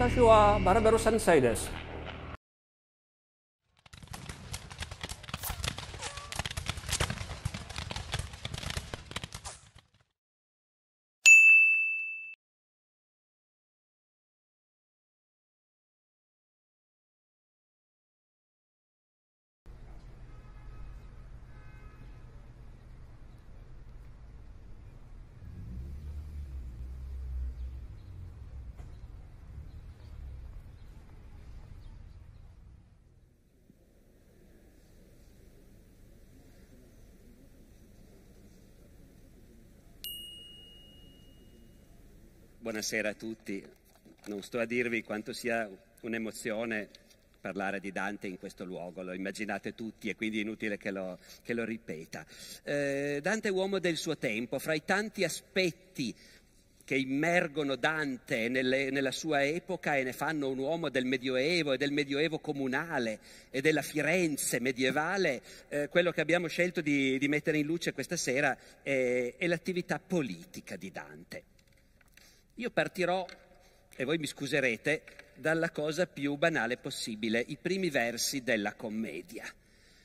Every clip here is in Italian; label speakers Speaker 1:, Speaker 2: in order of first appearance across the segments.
Speaker 1: 私はバルバラ3歳です。buonasera a tutti. Non sto a dirvi quanto sia un'emozione parlare di Dante in questo luogo, lo immaginate tutti e quindi è inutile che lo, che lo ripeta. Eh, Dante è uomo del suo tempo, fra i tanti aspetti che immergono Dante nelle, nella sua epoca e ne fanno un uomo del Medioevo e del Medioevo comunale e della Firenze medievale, eh, quello che abbiamo scelto di, di, mettere in luce questa sera è, è l'attività politica di Dante. Io partirò, e voi mi scuserete, dalla cosa più banale possibile, i primi versi della commedia.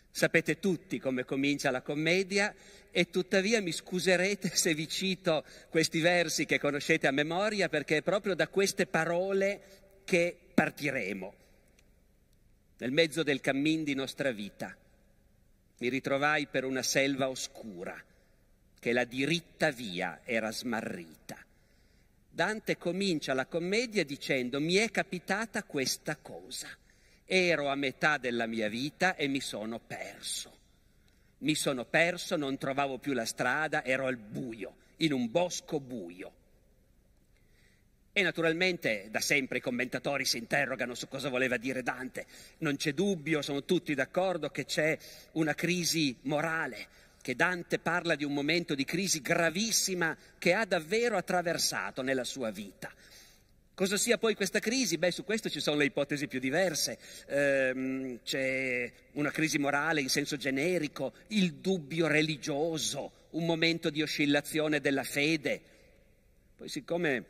Speaker 1: Sapete tutti come comincia la commedia e tuttavia mi scuserete se vi cito questi versi che conoscete a memoria perché è proprio da queste parole che partiremo nel mezzo del cammin di nostra vita. Mi ritrovai per una selva oscura che la diritta via era smarrita. Dante comincia la commedia dicendo mi è capitata questa cosa, ero a metà della mia vita e mi sono perso. Mi sono perso, non trovavo più la strada, ero al buio, in un bosco buio. E naturalmente da sempre i commentatori si interrogano su cosa voleva dire Dante. Non c'è dubbio, sono tutti d'accordo che c'è una crisi morale, che Dante parla di un momento di crisi gravissima che ha davvero attraversato nella sua vita. Cosa sia poi questa crisi? Beh, su questo ci sono le ipotesi più diverse. Ehm, c'è una crisi morale in senso generico, il dubbio religioso, un momento di oscillazione della fede. Poi siccome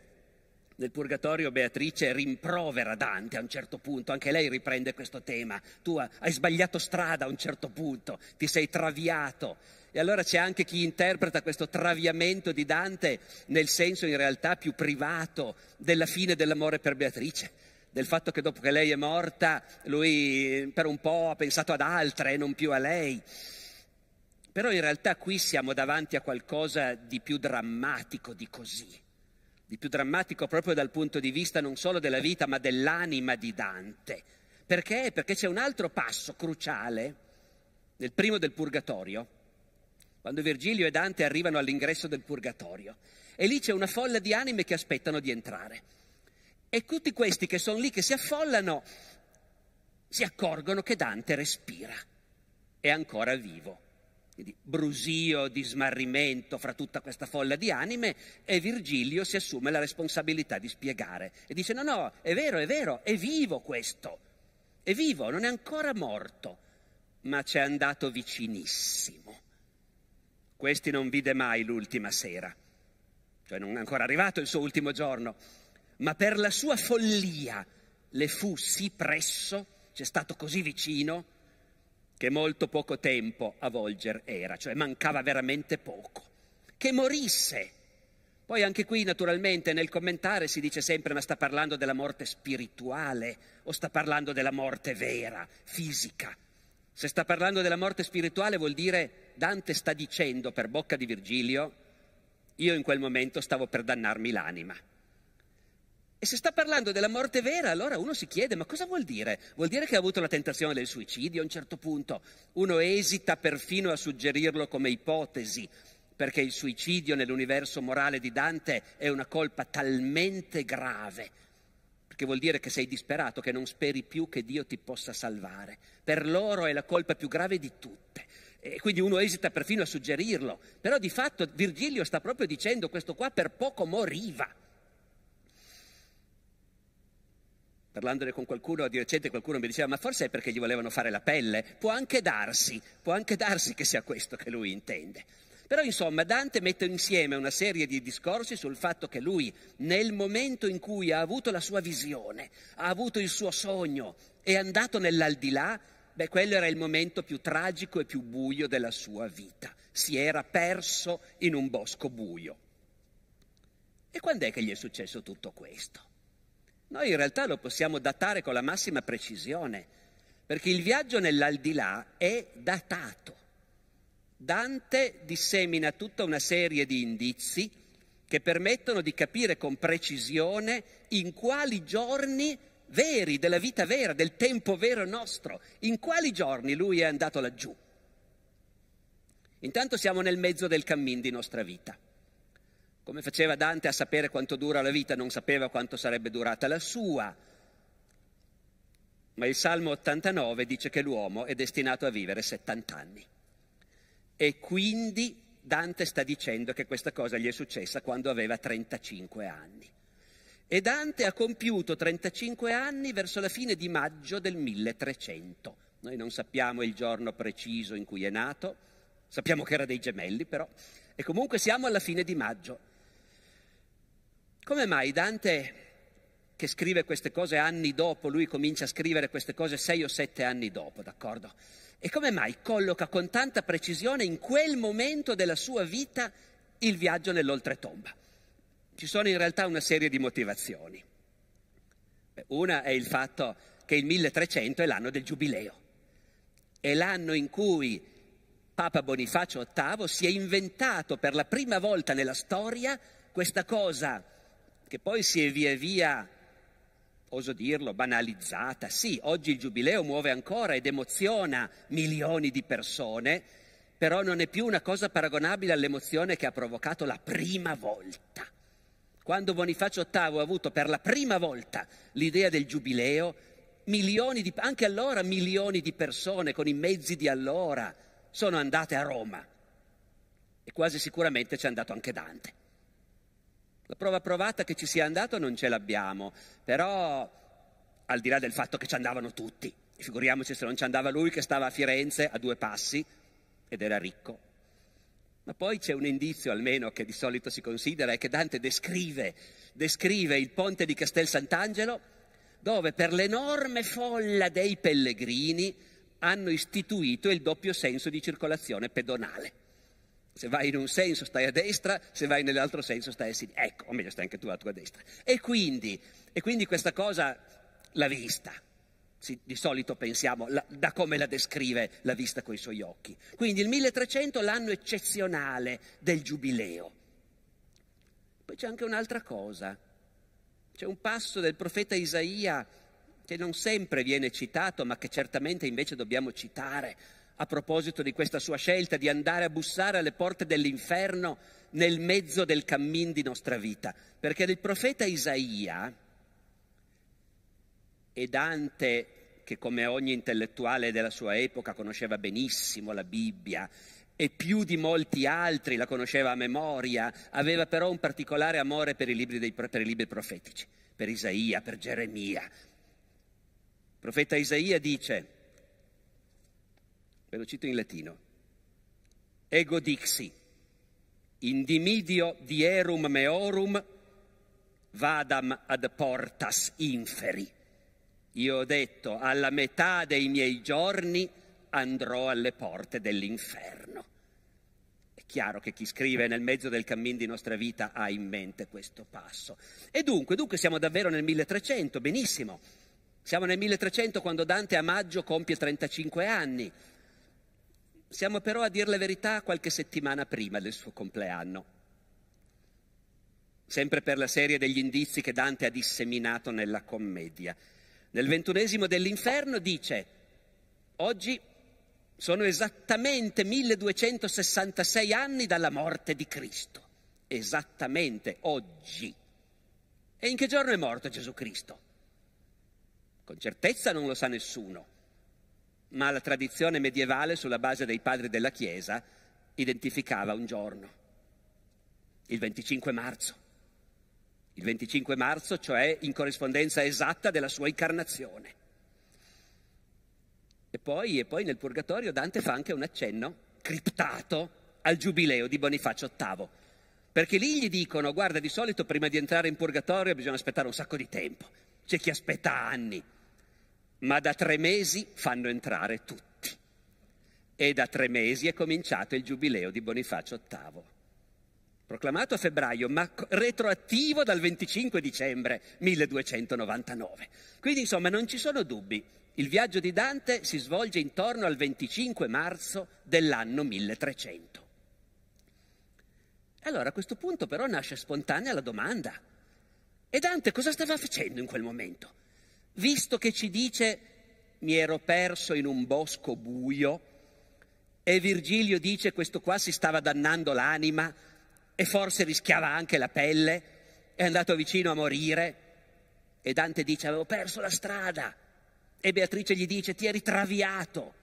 Speaker 1: nel Purgatorio Beatrice rimprovera Dante a un certo punto, anche lei riprende questo tema. Tu hai sbagliato strada a un certo punto, ti sei traviato. E allora c'è anche chi interpreta questo traviamento di Dante nel senso in realtà più privato della fine dell'amore per Beatrice, del fatto che dopo che lei è morta lui eh, per un po' ha pensato ad altre e non più a lei. Però in realtà qui siamo davanti a qualcosa di più drammatico di così di più drammatico proprio dal punto di vista non solo della vita ma dell'anima di Dante. Perché? Perché c'è un altro passo cruciale, nel primo del purgatorio, quando Virgilio e Dante arrivano all'ingresso del purgatorio. E lì c'è una folla di anime che aspettano di entrare. E tutti questi che sono lì, che si affollano, si accorgono che Dante respira, è ancora vivo. Quindi brusio di smarrimento fra tutta questa folla di anime e Virgilio si assume la responsabilità di spiegare e dice no, no, è vero, è vero, è vivo questo, è vivo, non è ancora morto, ma ci è andato vicinissimo. Questi non vide mai l'ultima sera, cioè non è ancora arrivato il suo ultimo giorno, ma per la sua follia le fu sì presso, c'è stato così vicino, che molto poco tempo a volger era, cioè mancava veramente poco, che morisse. Poi anche qui naturalmente nel commentare si dice sempre ma sta parlando della morte spirituale o sta parlando della morte vera, fisica. Se sta parlando della morte spirituale vuol dire Dante sta dicendo per bocca di Virgilio, io in quel momento stavo per dannarmi l'anima. E se sta parlando della morte vera, allora uno si chiede, ma cosa vuol dire? Vuol dire che ha avuto la tentazione del suicidio a un certo punto. Uno esita perfino a suggerirlo come ipotesi, perché il suicidio nell'universo morale di Dante è una colpa talmente grave, perché vuol dire che sei disperato, che non speri più che Dio ti possa salvare. Per loro è la colpa più grave di tutte. E quindi uno esita perfino a suggerirlo. Però di fatto Virgilio sta proprio dicendo questo qua per poco moriva. Parlandone con qualcuno di recente, qualcuno mi diceva: Ma forse è perché gli volevano fare la pelle? Può anche darsi, può anche darsi che sia questo che lui intende. Però insomma Dante mette insieme una serie di discorsi sul fatto che lui nel momento in cui ha avuto la sua visione, ha avuto il suo sogno, è andato nell'aldilà, Beh, quello era il momento più tragico e più buio della sua vita. Si era perso in un bosco buio. E quando è che gli è successo tutto questo? Noi in realtà lo possiamo datare con la massima precisione, perché il viaggio nell'aldilà è datato. Dante dissemina tutta una serie di indizi che permettono di capire con precisione in quali giorni veri, della vita vera, del tempo vero nostro. In quali giorni lui è andato laggiù? Intanto siamo nel mezzo del cammin di nostra vita. Come faceva Dante a sapere quanto dura la vita, non sapeva quanto sarebbe durata la sua. Ma il Salmo 89 dice che l'uomo è destinato a vivere 70 anni. E quindi Dante sta dicendo che questa cosa gli è successa quando aveva 35 anni e Dante ha compiuto 35 anni verso la fine di maggio del 1300. Noi non sappiamo il giorno preciso in cui è nato, sappiamo che era dei gemelli però, e comunque siamo alla fine di maggio. Come mai Dante, che scrive queste cose anni dopo, lui comincia a scrivere queste cose sei o sette anni dopo, d'accordo? E come mai colloca con tanta precisione in quel momento della sua vita il viaggio nell'oltretomba? ci sono in realtà una serie di motivazioni. Una è il fatto che il 1300 è l'anno del giubileo, è l'anno in cui Papa Bonifacio VIII si è inventato per la prima volta nella storia questa cosa che poi si è via via, oso dirlo, banalizzata. Sì, oggi il giubileo muove ancora ed emoziona milioni di persone, però non è più una cosa paragonabile all'emozione che ha provocato la prima volta. Quando Bonifacio VIII ha avuto per la prima volta l'idea del giubileo, di, anche allora milioni di persone con i mezzi di allora sono andate a Roma e quasi sicuramente ci è andato anche Dante. La prova provata che ci sia andato non ce l'abbiamo, però al di là del fatto che ci andavano tutti, figuriamoci se non ci andava lui che stava a Firenze a due passi ed era ricco ma poi c'è un indizio almeno che di solito si considera e che Dante descrive, descrive il ponte di Castel Sant'Angelo dove per l'enorme folla dei pellegrini hanno istituito il doppio senso di circolazione pedonale. Se vai in un senso stai a destra, se vai nell'altro senso stai a sinistra. Ecco, o meglio stai anche tu a tua destra. E quindi, e quindi questa cosa l'ha vista, si, di solito pensiamo la, da come la descrive la vista con i suoi occhi. Quindi il 1300 è l'anno eccezionale del giubileo. Poi c'è anche un'altra cosa. C'è un passo del profeta Isaia che non sempre viene citato, ma che certamente invece dobbiamo citare a proposito di questa sua scelta di andare a bussare alle porte dell'inferno nel mezzo del cammin di nostra vita. Perché il profeta Isaia, e Dante, che come ogni intellettuale della sua epoca conosceva benissimo la Bibbia e più di molti altri la conosceva a memoria, aveva però un particolare amore per i libri, dei, per i libri profetici, per Isaia, per Geremia. Il profeta Isaia dice, ve lo cito in latino, ego dixi, indimidio dierum meorum vadam ad portas inferi. Io ho detto, alla metà dei miei giorni andrò alle porte dell'inferno. È chiaro che chi scrive nel mezzo del cammin di nostra vita ha in mente questo passo. E dunque, dunque siamo davvero nel 1300, benissimo. Siamo nel 1300 quando Dante a maggio compie 35 anni. Siamo però a dire la verità qualche settimana prima del suo compleanno. Sempre per la serie degli indizi che Dante ha disseminato nella commedia nel ventunesimo dell'inferno dice, oggi sono esattamente 1266 anni dalla morte di Cristo, esattamente oggi. E in che giorno è morto Gesù Cristo? Con certezza non lo sa nessuno, ma la tradizione medievale sulla base dei padri della Chiesa identificava un giorno, il 25 marzo il 25 marzo, cioè in corrispondenza esatta della sua incarnazione. E poi, e poi nel Purgatorio Dante fa anche un accenno criptato al giubileo di Bonifacio VIII, perché lì gli dicono, guarda, di solito prima di entrare in Purgatorio bisogna aspettare un sacco di tempo, c'è chi aspetta anni, ma da tre mesi fanno entrare tutti. E da tre mesi è cominciato il giubileo di Bonifacio VIII proclamato a febbraio, ma retroattivo dal 25 dicembre 1299. Quindi insomma non ci sono dubbi, il viaggio di Dante si svolge intorno al 25 marzo dell'anno 1300. Allora a questo punto però nasce spontanea la domanda, e Dante cosa stava facendo in quel momento? Visto che ci dice mi ero perso in un bosco buio e Virgilio dice questo qua si stava dannando l'anima, e forse rischiava anche la pelle, è andato vicino a morire e Dante dice avevo perso la strada e Beatrice gli dice ti eri traviato.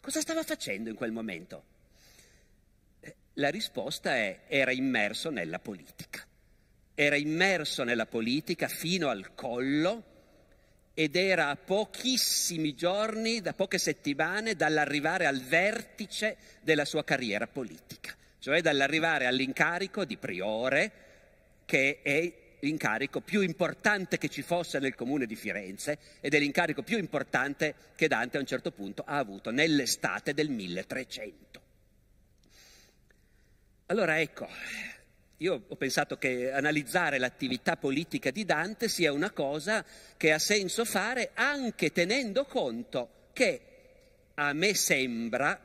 Speaker 1: Cosa stava facendo in quel momento? Eh, la risposta è era immerso nella politica. Era immerso nella politica fino al collo ed era a pochissimi giorni, da poche settimane, dall'arrivare al vertice della sua carriera politica cioè dall'arrivare all'incarico di priore, che è l'incarico più importante che ci fosse nel comune di Firenze ed è l'incarico più importante che Dante a un certo punto ha avuto nell'estate del 1300. Allora ecco, io ho pensato che analizzare l'attività politica di Dante sia una cosa che ha senso fare anche tenendo conto che a me sembra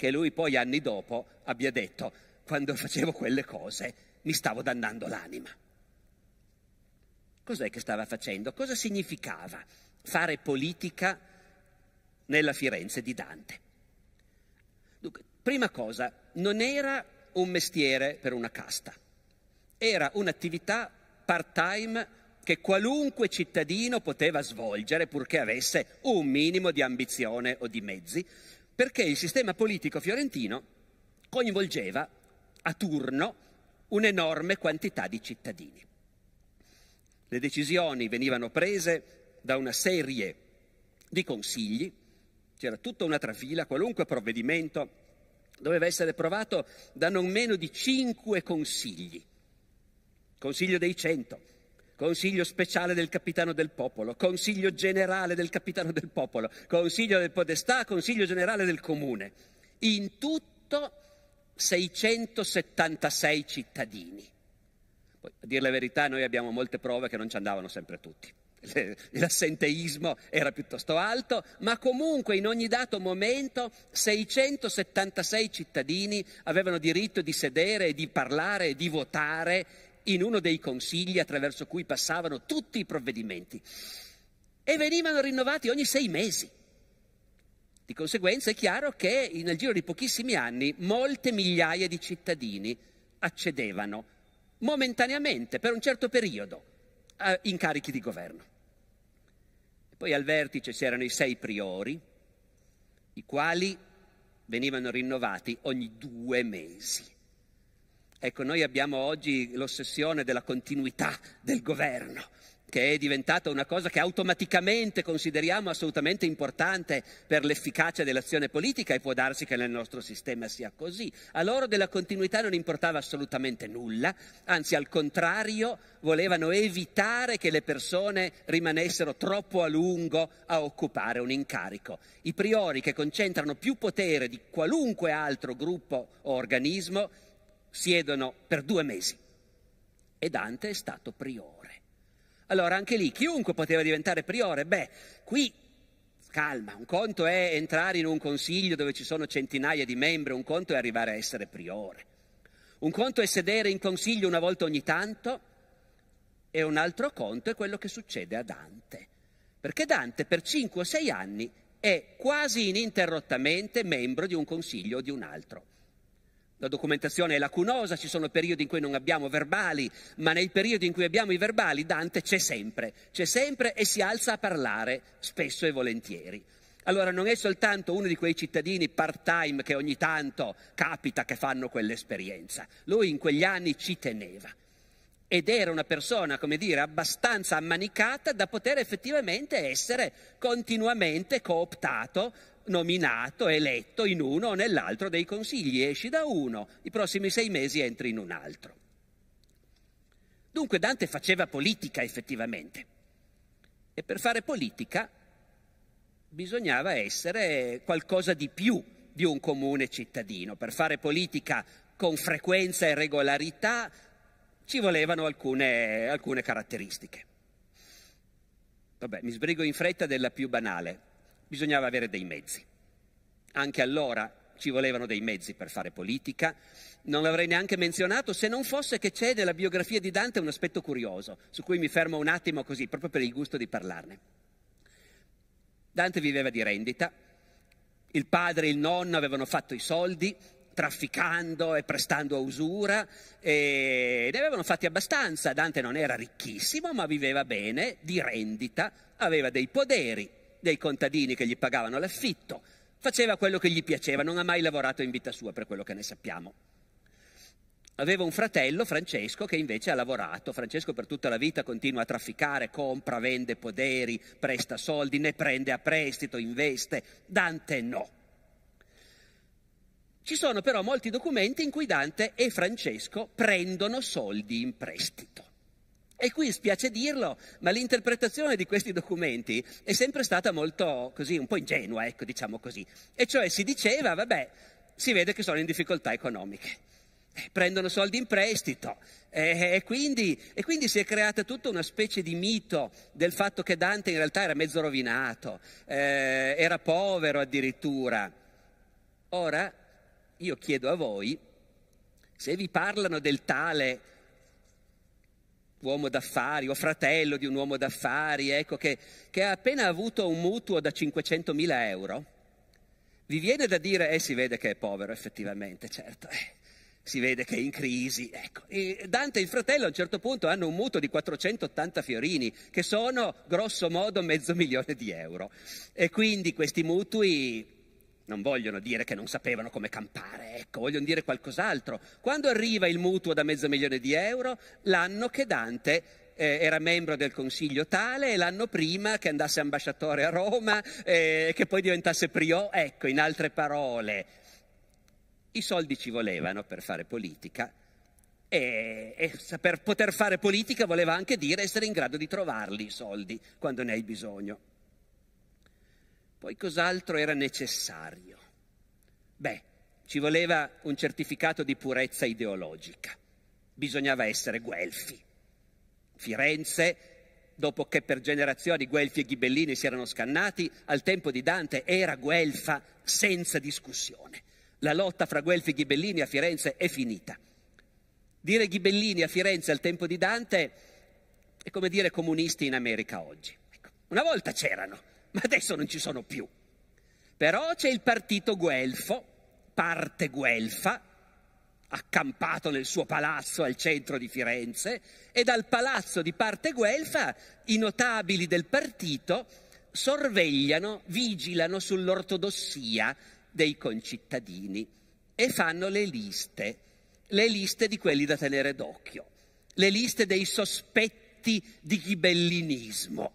Speaker 1: che lui poi anni dopo abbia detto, quando facevo quelle cose mi stavo dannando l'anima. Cos'è che stava facendo? Cosa significava fare politica nella Firenze di Dante? Dunque, prima cosa, non era un mestiere per una casta, era un'attività part-time che qualunque cittadino poteva svolgere purché avesse un minimo di ambizione o di mezzi perché il sistema politico fiorentino coinvolgeva a turno un'enorme quantità di cittadini. Le decisioni venivano prese da una serie di consigli, c'era tutta una trafila, qualunque provvedimento doveva essere provato da non meno di cinque consigli. Consiglio dei cento, Consiglio speciale del capitano del popolo, consiglio generale del capitano del popolo, consiglio del podestà, consiglio generale del comune. In tutto 676 cittadini. Poi, a dire la verità, noi abbiamo molte prove che non ci andavano sempre tutti. L'assenteismo era piuttosto alto, ma comunque in ogni dato momento 676 cittadini avevano diritto di sedere, di parlare, e di votare in uno dei consigli attraverso cui passavano tutti i provvedimenti e venivano rinnovati ogni sei mesi. Di conseguenza è chiaro che nel giro di pochissimi anni molte migliaia di cittadini accedevano momentaneamente, per un certo periodo, a incarichi di governo. Poi al vertice c'erano i sei priori, i quali venivano rinnovati ogni due mesi. Ecco, noi abbiamo oggi l'ossessione della continuità del governo, che è diventata una cosa che automaticamente consideriamo assolutamente importante per l'efficacia dell'azione politica e può darsi che nel nostro sistema sia così. A loro della continuità non importava assolutamente nulla, anzi al contrario volevano evitare che le persone rimanessero troppo a lungo a occupare un incarico. I priori che concentrano più potere di qualunque altro gruppo o organismo siedono per due mesi. E Dante è stato priore. Allora anche lì chiunque poteva diventare priore, beh, qui calma, un conto è entrare in un consiglio dove ci sono centinaia di membri, un conto è arrivare a essere priore. Un conto è sedere in consiglio una volta ogni tanto e un altro conto è quello che succede a Dante. Perché Dante per 5 o 6 anni è quasi ininterrottamente membro di un consiglio o di un altro. La documentazione è lacunosa, ci sono periodi in cui non abbiamo verbali, ma nei periodi in cui abbiamo i verbali Dante c'è sempre, c'è sempre e si alza a parlare, spesso e volentieri. Allora non è soltanto uno di quei cittadini part-time che ogni tanto capita che fanno quell'esperienza. Lui in quegli anni ci teneva ed era una persona, come dire, abbastanza ammanicata da poter effettivamente essere continuamente cooptato nominato, eletto in uno o nell'altro dei consigli. Esci da uno, i prossimi sei mesi entri in un altro. Dunque Dante faceva politica effettivamente. E per fare politica bisognava essere qualcosa di più di un comune cittadino. Per fare politica con frequenza e regolarità ci volevano alcune, alcune caratteristiche. Vabbè, mi sbrigo in fretta della più banale bisognava avere dei mezzi. Anche allora ci volevano dei mezzi per fare politica, non l'avrei neanche menzionato se non fosse che c'è nella biografia di Dante un aspetto curioso, su cui mi fermo un attimo così, proprio per il gusto di parlarne. Dante viveva di rendita, il padre e il nonno avevano fatto i soldi, trafficando e prestando a usura e ne avevano fatti abbastanza. Dante non era ricchissimo, ma viveva bene, di rendita, aveva dei poderi, dei contadini che gli pagavano l'affitto, faceva quello che gli piaceva, non ha mai lavorato in vita sua per quello che ne sappiamo. Aveva un fratello, Francesco, che invece ha lavorato. Francesco per tutta la vita continua a trafficare, compra, vende poderi, presta soldi, ne prende a prestito, investe. Dante no. Ci sono però molti documenti in cui Dante e Francesco prendono soldi in prestito. E qui spiace dirlo, ma l'interpretazione di questi documenti è sempre stata molto così, un po' ingenua, ecco, diciamo così. E cioè si diceva, vabbè, si vede che sono in difficoltà economiche. Eh, prendono soldi in prestito e, e, quindi, e quindi, si è creata tutta una specie di mito del fatto che Dante in realtà era mezzo rovinato, eh, era povero addirittura. Ora io chiedo a voi se vi parlano del tale uomo d'affari o fratello di un uomo d'affari, ecco, che, che ha appena avuto un mutuo da 500.000 euro, vi viene da dire, eh si vede che è povero effettivamente, certo, eh, si vede che è in crisi, ecco. E Dante e il fratello a un certo punto hanno un mutuo di 480 fiorini, che sono grosso modo mezzo milione di euro. E quindi questi mutui non vogliono dire che non sapevano come campare, ecco, vogliono dire qualcos'altro. Quando arriva il mutuo da mezzo milione di euro, l'anno che Dante eh, era membro del consiglio tale e l'anno prima che andasse ambasciatore a Roma e eh, che poi diventasse priò, ecco, in altre parole, i soldi ci volevano per fare politica. E, e per poter fare politica voleva anche dire essere in grado di trovarli i soldi quando ne hai bisogno. Poi cos'altro era necessario? Beh, ci voleva un certificato di purezza ideologica. Bisognava essere guelfi. Firenze, dopo che per generazioni Guelfi e Ghibellini si erano scannati, al tempo di Dante era guelfa senza discussione. La lotta fra Guelfi e Ghibellini a Firenze è finita. Dire Ghibellini a Firenze al tempo di Dante è come dire comunisti in America oggi. Ecco, una volta c'erano, ma adesso non ci sono più. Però c'è il partito guelfo, parte guelfa, accampato nel suo palazzo al centro di Firenze, e dal palazzo di parte guelfa i notabili del partito sorvegliano, vigilano sull'ortodossia dei concittadini e fanno le liste, le liste di quelli da tenere d'occhio, le liste dei sospetti di ghibellinismo.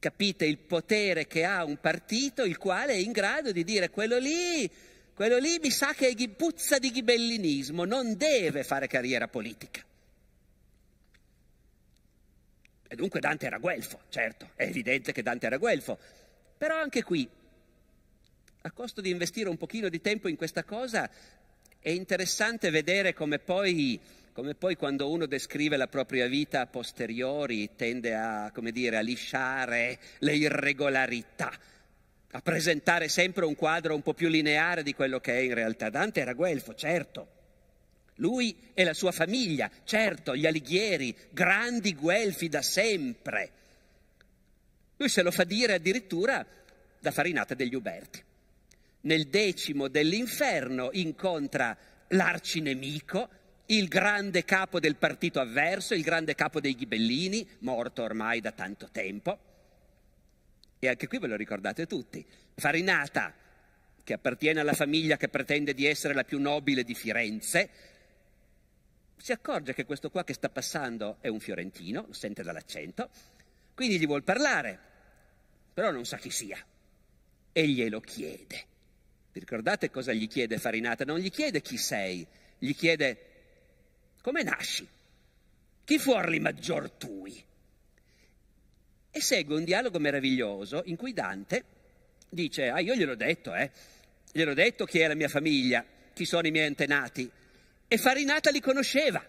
Speaker 1: Capite il potere che ha un partito, il quale è in grado di dire quello lì, quello lì mi sa che puzza di ghibellinismo, non deve fare carriera politica. E dunque Dante era guelfo, certo, è evidente che Dante era guelfo, però anche qui, a costo di investire un pochino di tempo in questa cosa, è interessante vedere come poi come poi quando uno descrive la propria vita a posteriori tende a, come dire, a lisciare le irregolarità, a presentare sempre un quadro un po' più lineare di quello che è in realtà. Dante era guelfo, certo. Lui e la sua famiglia, certo, gli Alighieri, grandi guelfi da sempre. Lui se lo fa dire addirittura da Farinata degli Uberti. Nel decimo dell'inferno incontra l'arcinemico il grande capo del partito avverso, il grande capo dei ghibellini, morto ormai da tanto tempo. E anche qui ve lo ricordate tutti. Farinata, che appartiene alla famiglia che pretende di essere la più nobile di Firenze, si accorge che questo qua che sta passando è un fiorentino, lo sente dall'accento, quindi gli vuol parlare, però non sa chi sia e glielo chiede. Vi ricordate cosa gli chiede Farinata? Non gli chiede chi sei, gli chiede come nasci? Chi fuorli maggior tui? E segue un dialogo meraviglioso in cui Dante dice, ah io gliel'ho detto, eh, gliel'ho detto chi è la mia famiglia, chi sono i miei antenati, e Farinata li conosceva.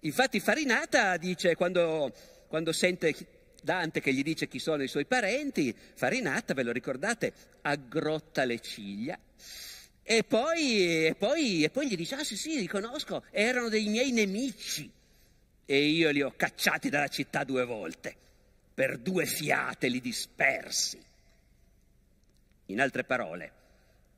Speaker 1: Infatti Farinata dice, quando, quando sente Dante che gli dice chi sono i suoi parenti, Farinata, ve lo ricordate, aggrotta le ciglia e poi, e, poi, e poi, gli dice, ah sì sì, li conosco, erano dei miei nemici. E io li ho cacciati dalla città due volte, per due fiate li dispersi. In altre parole,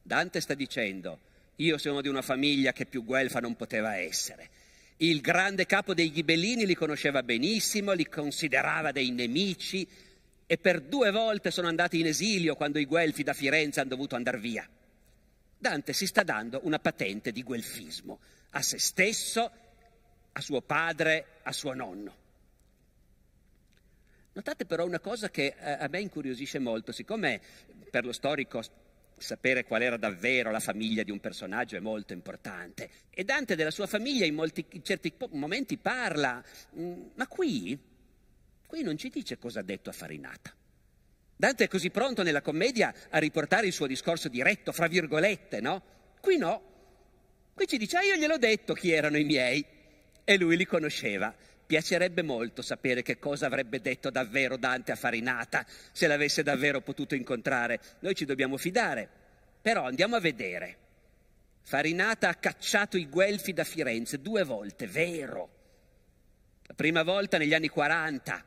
Speaker 1: Dante sta dicendo, io sono di una famiglia che più guelfa non poteva essere. Il grande capo dei ghibellini li conosceva benissimo, li considerava dei nemici e per due volte sono andati in esilio quando i guelfi da Firenze hanno dovuto andare via. Dante si sta dando una patente di guelfismo a se stesso, a suo padre, a suo nonno. Notate però una cosa che eh, a me incuriosisce molto, siccome per lo storico sapere qual era davvero la famiglia di un personaggio è molto importante. E Dante della sua famiglia in, molti, in certi momenti parla, mm, ma qui, qui non ci dice cosa ha detto a Farinata. Dante è così pronto nella commedia a riportare il suo discorso diretto, fra virgolette, no? Qui no. Qui ci dice, ah, io gliel'ho detto chi erano i miei. E lui li conosceva. Piacerebbe molto sapere che cosa avrebbe detto davvero Dante a Farinata, se l'avesse davvero potuto incontrare. Noi ci dobbiamo fidare. Però andiamo a vedere. Farinata ha cacciato i Guelfi da Firenze due volte, vero. La prima volta negli anni 40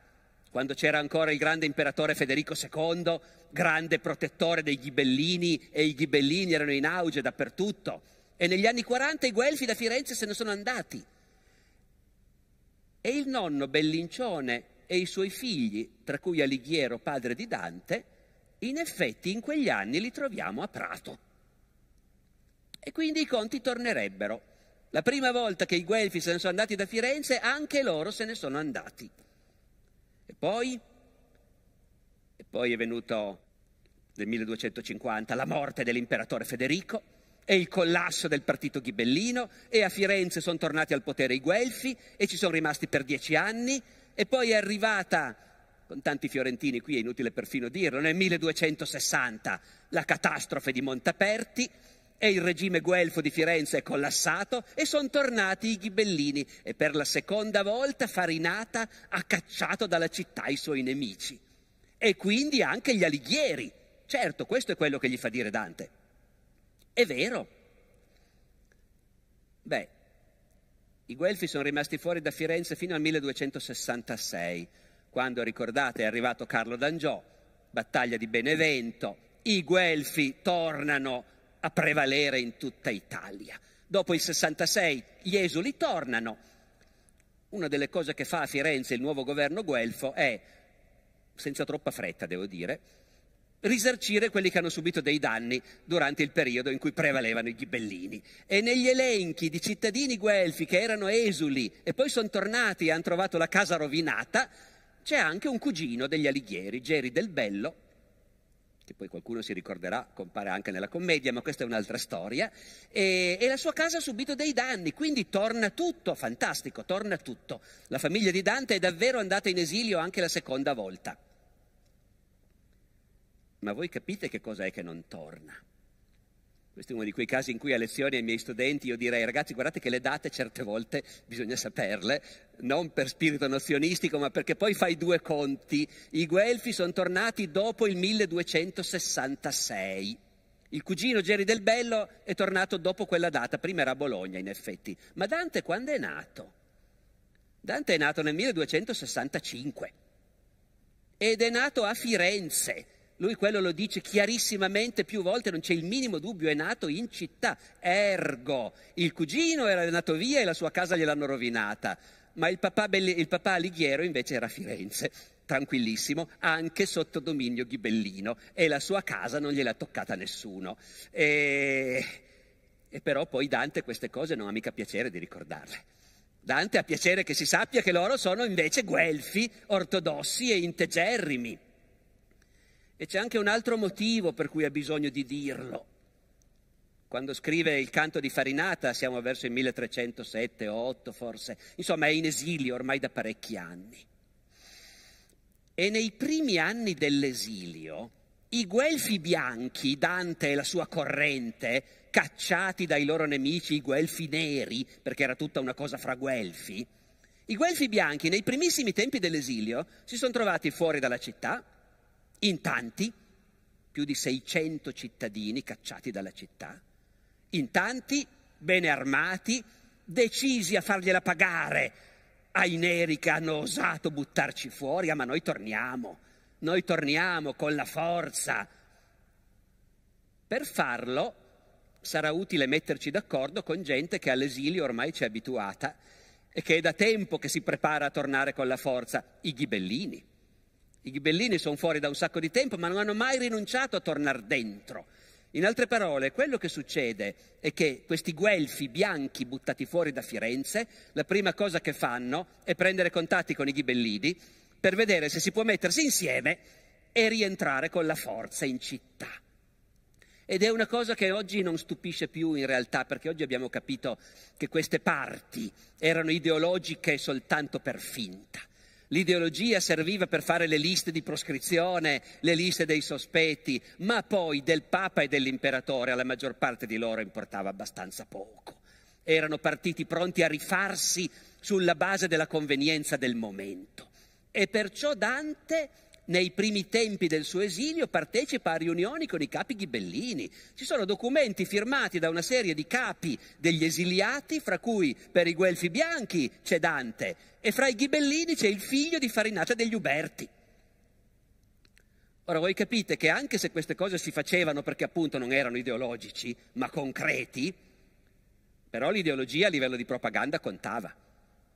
Speaker 1: quando c'era ancora il grande imperatore Federico II, grande protettore dei ghibellini, e i ghibellini erano in auge dappertutto. E negli anni 40 i guelfi da Firenze se ne sono andati. E il nonno Bellincione e i suoi figli, tra cui Alighiero, padre di Dante, in effetti in quegli anni li troviamo a Prato. E quindi i conti tornerebbero. La prima volta che i guelfi se ne sono andati da Firenze, anche loro se ne sono andati. Poi, poi è venuto nel 1250 la morte dell'imperatore Federico e il collasso del partito ghibellino e a Firenze sono tornati al potere i Guelfi e ci sono rimasti per dieci anni e poi è arrivata, con tanti fiorentini qui è inutile perfino dirlo, nel 1260 la catastrofe di Montaperti e il regime guelfo di Firenze è collassato e sono tornati i ghibellini e per la seconda volta Farinata ha cacciato dalla città i suoi nemici. E quindi anche gli alighieri. Certo, questo è quello che gli fa dire Dante. È vero. Beh, i guelfi sono rimasti fuori da Firenze fino al 1266, quando, ricordate, è arrivato Carlo d'Angiò, battaglia di Benevento, i guelfi tornano a prevalere in tutta Italia. Dopo il 66 gli esuli tornano. Una delle cose che fa a Firenze il nuovo governo guelfo è, senza troppa fretta devo dire, risarcire quelli che hanno subito dei danni durante il periodo in cui prevalevano i ghibellini. E negli elenchi di cittadini guelfi che erano esuli e poi sono tornati e hanno trovato la casa rovinata, c'è anche un cugino degli Alighieri, Geri del Bello, che poi qualcuno si ricorderà, compare anche nella commedia, ma questa è un'altra storia, e, e la sua casa ha subito dei danni, quindi torna tutto, fantastico, torna tutto. La famiglia di Dante è davvero andata in esilio anche la seconda volta. Ma voi capite che cosa è che non torna? Questo è uno di quei casi in cui a lezione ai miei studenti io direi ragazzi guardate che le date certe volte bisogna saperle, non per spirito nozionistico ma perché poi fai due conti. I Guelfi sono tornati dopo il 1266. Il cugino Geri del Bello è tornato dopo quella data, prima era a Bologna in effetti. Ma Dante quando è nato? Dante è nato nel 1265 ed è nato a Firenze lui quello lo dice chiarissimamente più volte, non c'è il minimo dubbio, è nato in città, ergo. Il cugino era nato via e la sua casa gliel'hanno rovinata, ma il papà, Belli, il papà Alighiero invece era a Firenze, tranquillissimo, anche sotto dominio ghibellino, e la sua casa non gliel'ha toccata nessuno. E... e però poi Dante queste cose non ha mica piacere di ricordarle. Dante ha piacere che si sappia che loro sono invece guelfi, ortodossi e integerrimi. E c'è anche un altro motivo per cui ha bisogno di dirlo. Quando scrive il canto di Farinata siamo verso il 1307 8 forse, insomma è in esilio ormai da parecchi anni. E nei primi anni dell'esilio i guelfi bianchi, Dante e la sua corrente, cacciati dai loro nemici, i guelfi neri, perché era tutta una cosa fra guelfi, i guelfi bianchi nei primissimi tempi dell'esilio si sono trovati fuori dalla città, in tanti, più di 600 cittadini cacciati dalla città, in tanti, bene armati, decisi a fargliela pagare ai neri che hanno osato buttarci fuori, ah, ma noi torniamo, noi torniamo con la forza. Per farlo sarà utile metterci d'accordo con gente che all'esilio ormai ci è abituata e che è da tempo che si prepara a tornare con la forza, i ghibellini i ghibellini sono fuori da un sacco di tempo, ma non hanno mai rinunciato a tornare dentro. In altre parole, quello che succede è che questi guelfi bianchi buttati fuori da Firenze, la prima cosa che fanno è prendere contatti con i ghibellini per vedere se si può mettersi insieme e rientrare con la forza in città. Ed è una cosa che oggi non stupisce più in realtà, perché oggi abbiamo capito che queste parti erano ideologiche soltanto per finta. L'ideologia serviva per fare le liste di proscrizione, le liste dei sospetti, ma poi del Papa e dell'imperatore alla maggior parte di loro importava abbastanza poco. Erano partiti pronti a rifarsi sulla base della convenienza del momento. E perciò Dante nei primi tempi del suo esilio partecipa a riunioni con i capi ghibellini. Ci sono documenti firmati da una serie di capi degli esiliati, fra cui per i guelfi bianchi c'è Dante e fra i ghibellini c'è il figlio di Farinata degli Uberti. Ora voi capite che anche se queste cose si facevano perché appunto non erano ideologici, ma concreti, però l'ideologia a livello di propaganda contava.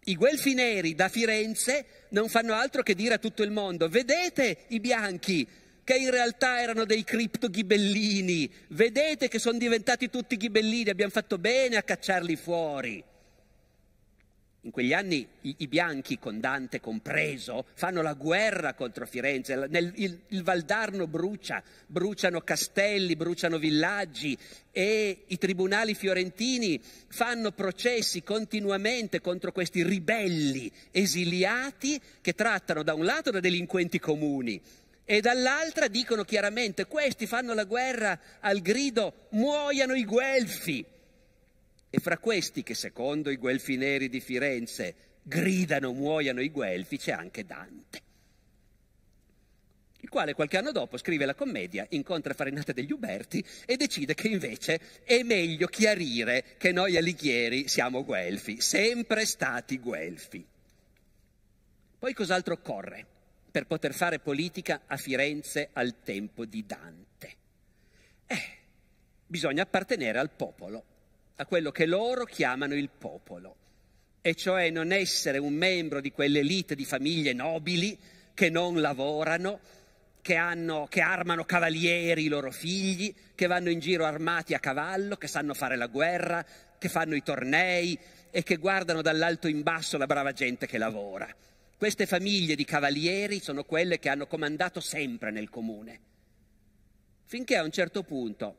Speaker 1: I guelfi neri da Firenze non fanno altro che dire a tutto il mondo, vedete i bianchi che in realtà erano dei criptoghibellini, vedete che sono diventati tutti ghibellini, abbiamo fatto bene a cacciarli fuori. In quegli anni i, i, bianchi, con Dante compreso, fanno la guerra contro Firenze, Nel, il, il, Valdarno brucia, bruciano castelli, bruciano villaggi e i tribunali fiorentini fanno processi continuamente contro questi ribelli esiliati che trattano da un lato da delinquenti comuni e dall'altra dicono chiaramente questi fanno la guerra al grido muoiano i guelfi. E fra questi che secondo i guelfi neri di Firenze gridano muoiano i guelfi c'è anche Dante, il quale qualche anno dopo scrive la commedia, incontra Farinata degli Uberti e decide che invece è meglio chiarire che noi alighieri siamo guelfi, sempre stati guelfi. Poi cos'altro occorre per poter fare politica a Firenze al tempo di Dante? Eh, bisogna appartenere al popolo a quello che loro chiamano il popolo, e cioè non essere un membro di quell'elite di famiglie nobili che non lavorano, che, hanno, che, armano cavalieri i loro figli, che vanno in giro armati a cavallo, che sanno fare la guerra, che fanno i tornei e che guardano dall'alto in basso la brava gente che lavora. Queste famiglie di cavalieri sono quelle che hanno comandato sempre nel comune. Finché a un certo punto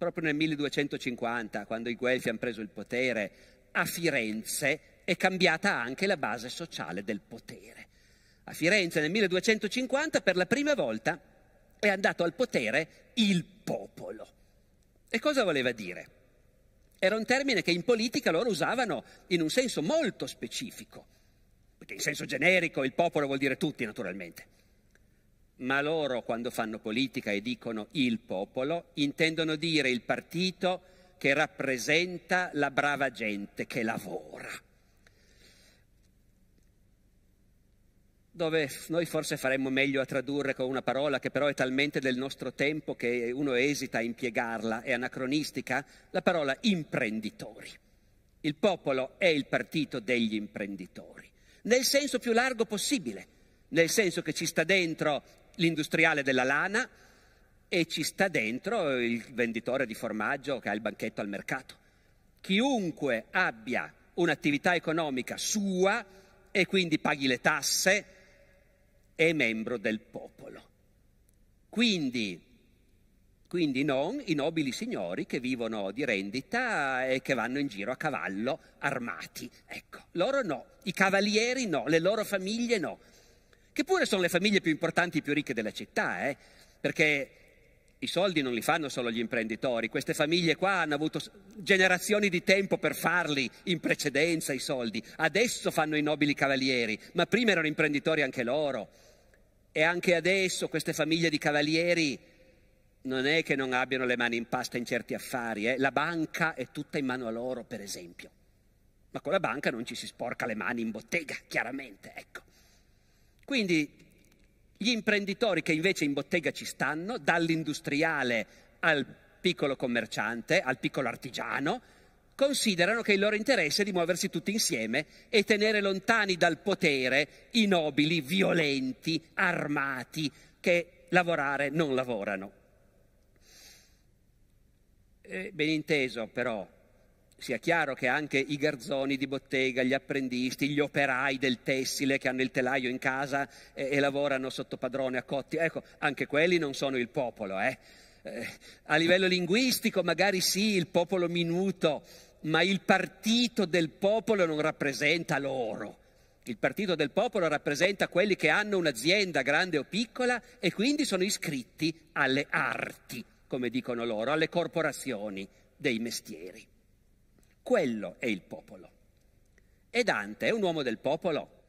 Speaker 1: proprio nel 1250, quando i Guelfi hanno preso il potere, a Firenze è cambiata anche la base sociale del potere. A Firenze nel 1250 per la prima volta è andato al potere il popolo. E cosa voleva dire? Era un termine che in politica loro usavano in un senso molto specifico, perché in senso generico il popolo vuol dire tutti naturalmente ma loro quando fanno politica e dicono il popolo intendono dire il partito che rappresenta la brava gente che lavora. Dove noi forse faremmo meglio a tradurre con una parola che però è talmente del nostro tempo che uno esita a impiegarla, è anacronistica, la parola imprenditori. Il popolo è il partito degli imprenditori, nel senso più largo possibile nel senso che ci sta dentro l'industriale della lana e ci sta dentro il venditore di formaggio che ha il banchetto al mercato. Chiunque abbia un'attività economica sua e quindi paghi le tasse è membro del popolo. Quindi, quindi non i nobili signori che vivono di rendita e che vanno in giro a cavallo armati. Ecco, loro no, i cavalieri no, le loro famiglie no che pure sono le famiglie più importanti e più ricche della città, eh? perché i soldi non li fanno solo gli imprenditori, queste famiglie qua hanno avuto generazioni di tempo per farli in precedenza i soldi, adesso fanno i nobili cavalieri, ma prima erano imprenditori anche loro e anche adesso queste famiglie di cavalieri non è che non abbiano le mani in pasta in certi affari, eh? la banca è tutta in mano a loro per esempio, ma con la banca non ci si sporca le mani in bottega, chiaramente, ecco. Quindi gli imprenditori che invece in bottega ci stanno, dall'industriale al piccolo commerciante, al piccolo artigiano, considerano che il loro interesse è di muoversi tutti insieme e tenere lontani dal potere i nobili, violenti, armati, che lavorare non lavorano. Eh, ben inteso però sia chiaro che anche i garzoni di bottega, gli apprendisti, gli operai del tessile che hanno il telaio in casa e, e lavorano sotto padrone a cotti, ecco, anche quelli non sono il popolo. Eh? Eh, a livello linguistico magari sì, il popolo minuto, ma il partito del popolo non rappresenta loro. Il partito del popolo rappresenta quelli che hanno un'azienda grande o piccola e quindi sono iscritti alle arti, come dicono loro, alle corporazioni dei mestieri. Quello è il popolo. E Dante è un uomo del popolo.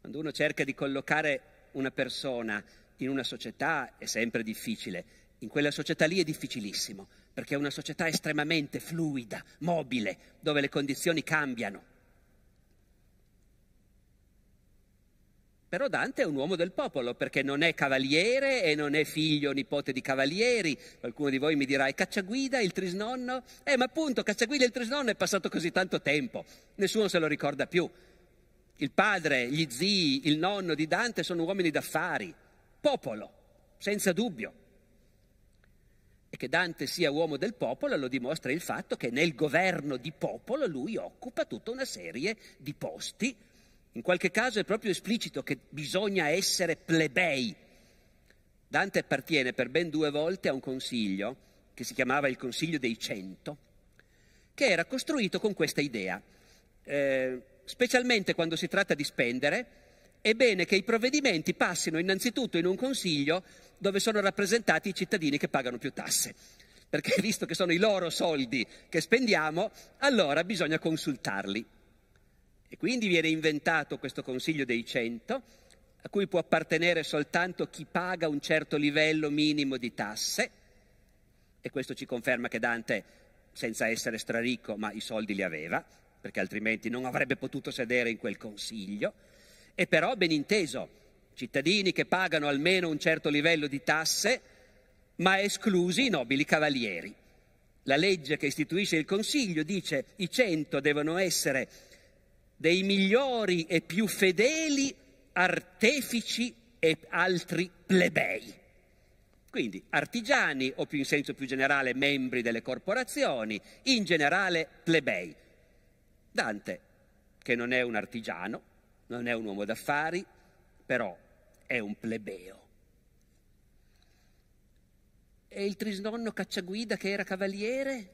Speaker 1: Quando uno cerca di collocare una persona in una società è sempre difficile. In quella società lì è difficilissimo, perché è una società estremamente fluida, mobile, dove le condizioni cambiano. Però Dante è un uomo del popolo perché non è cavaliere e non è figlio o nipote di cavalieri. Qualcuno di voi mi dirà, è Cacciaguida, il trisnonno? Eh, ma appunto, Cacciaguida il trisnonno è passato così tanto tempo, nessuno se lo ricorda più. Il padre, gli zii, il nonno di Dante sono uomini d'affari, popolo, senza dubbio. E che Dante sia uomo del popolo lo dimostra il fatto che nel governo di popolo lui occupa tutta una serie di posti in qualche caso è proprio esplicito che bisogna essere plebei. Dante appartiene per ben due volte a un consiglio che si chiamava il Consiglio dei Cento, che era costruito con questa idea. Eh, specialmente quando si tratta di spendere, è bene che i provvedimenti passino innanzitutto in un consiglio dove sono rappresentati i cittadini che pagano più tasse. Perché visto che sono i loro soldi che spendiamo, allora bisogna consultarli. E quindi viene inventato questo Consiglio dei Cento, a cui può appartenere soltanto chi paga un certo livello minimo di tasse, e questo ci conferma che Dante, senza essere straricco, ma i soldi li aveva, perché altrimenti non avrebbe potuto sedere in quel Consiglio, e però, ben inteso, cittadini che pagano almeno un certo livello di tasse, ma esclusi i nobili cavalieri. La legge che istituisce il Consiglio dice che i cento devono essere dei migliori e più fedeli artefici e altri plebei. Quindi artigiani o più in senso più generale membri delle corporazioni, in generale plebei. Dante, che non è un artigiano, non è un uomo d'affari, però è un plebeo. E il trisnonno cacciaguida che era cavaliere?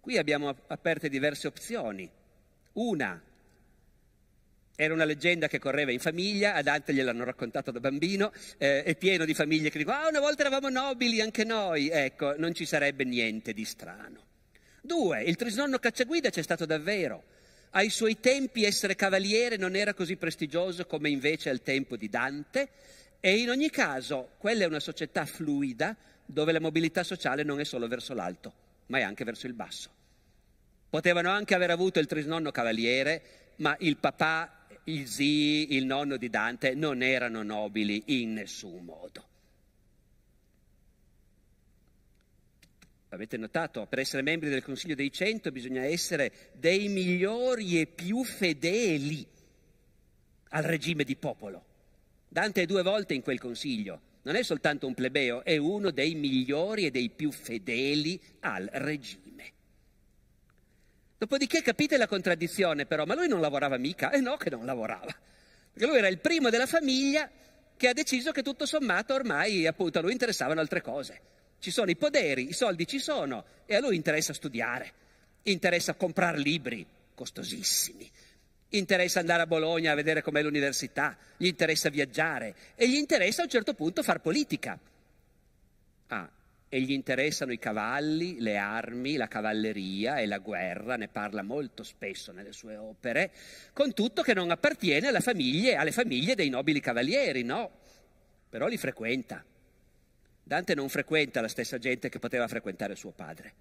Speaker 1: Qui abbiamo aperte diverse opzioni. Una, era una leggenda che correva in famiglia, a Dante gliel'hanno raccontato da bambino, eh, è pieno di famiglie che dicono, ah, una volta eravamo nobili anche noi, ecco, non ci sarebbe niente di strano. Due, il trisnonno cacciaguida c'è stato davvero. Ai suoi tempi essere cavaliere non era così prestigioso come invece al tempo di Dante e in ogni caso quella è una società fluida dove la mobilità sociale non è solo verso l'alto, ma è anche verso il basso. Potevano anche aver avuto il trisnonno cavaliere, ma il papà il zii, il nonno di Dante non erano nobili in nessun modo. Avete notato, per essere membri del Consiglio dei Cento bisogna essere dei migliori e più fedeli al regime di popolo. Dante è due volte in quel Consiglio, non è soltanto un plebeo, è uno dei migliori e dei più fedeli al regime. Dopodiché capite la contraddizione però, ma lui non lavorava mica, e eh no che non lavorava, perché lui era il primo della famiglia che ha deciso che tutto sommato ormai appunto a lui interessavano altre cose. Ci sono i poderi, i soldi ci sono e a lui interessa studiare, interessa comprare libri costosissimi, interessa andare a Bologna a vedere com'è l'università, gli interessa viaggiare e gli interessa a un certo punto far politica. Ah, e gli interessano i cavalli, le armi, la cavalleria e la guerra, ne parla molto spesso nelle sue opere, con tutto che non appartiene famiglie, alle famiglie dei nobili cavalieri, no? Però li frequenta. Dante non frequenta la stessa gente che poteva frequentare suo padre.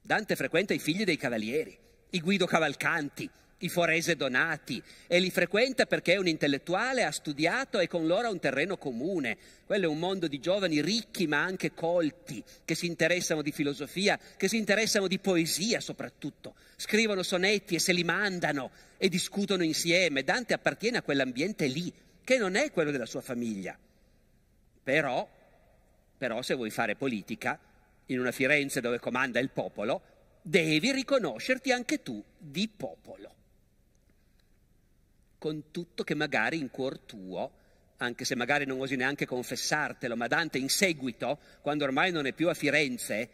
Speaker 1: Dante frequenta i figli dei cavalieri, i Guido Cavalcanti, i Forese Donati e li frequenta perché è un intellettuale, ha studiato e con loro ha un terreno comune. Quello è un mondo di giovani ricchi ma anche colti, che si interessano di filosofia, che si interessano di poesia soprattutto, scrivono sonetti e se li mandano e discutono insieme. Dante appartiene a quell'ambiente lì, che non è quello della sua famiglia. Però, però se vuoi fare politica, in una Firenze dove comanda il popolo, devi riconoscerti anche tu di popolo con tutto che magari in cuor tuo, anche se magari non osi neanche confessartelo, ma Dante in seguito, quando ormai non è più a Firenze,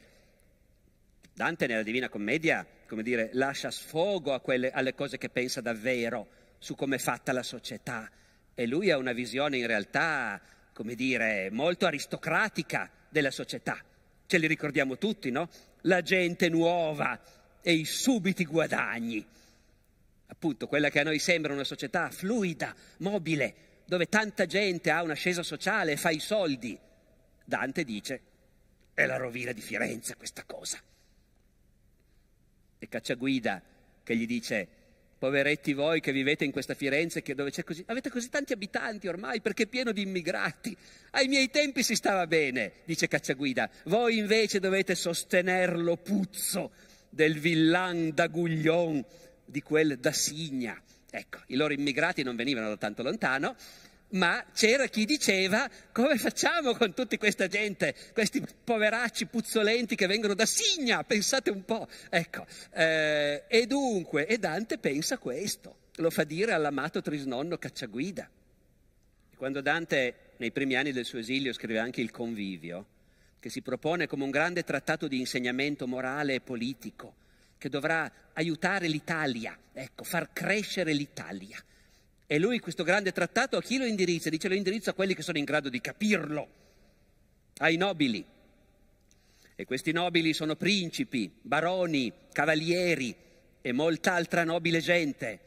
Speaker 1: Dante nella Divina Commedia, come dire, lascia sfogo quelle, alle cose che pensa davvero, su come è fatta la società. E lui ha una visione in realtà, come dire, molto aristocratica della società. Ce li ricordiamo tutti, no? La gente nuova e i subiti guadagni appunto quella che a noi sembra una società fluida, mobile, dove tanta gente ha un'ascesa sociale e fa i soldi. Dante dice, è la rovina di Firenze questa cosa. E Cacciaguida che gli dice, poveretti voi che vivete in questa Firenze che dove c'è così, avete così tanti abitanti ormai perché è pieno di immigrati. Ai miei tempi si stava bene, dice Cacciaguida, voi invece dovete sostenerlo puzzo del villan d'Aguglion di quel Dassigna. Ecco, i loro immigrati non venivano da tanto lontano, ma c'era chi diceva come facciamo con tutta questa gente, questi poveracci puzzolenti che vengono da Signa, pensate un po', ecco. Eh, e dunque, e Dante pensa questo, lo fa dire all'amato Trisnonno Cacciaguida. Quando Dante, nei primi anni del suo esilio, scrive anche Il Convivio, che si propone come un grande trattato di insegnamento morale e politico, che dovrà aiutare l'Italia, ecco, far crescere l'Italia. E lui questo grande trattato a chi lo indirizza? Dice lo indirizza a quelli che sono in grado di capirlo, ai nobili. E questi nobili sono principi, baroni, cavalieri e molta altra nobile gente.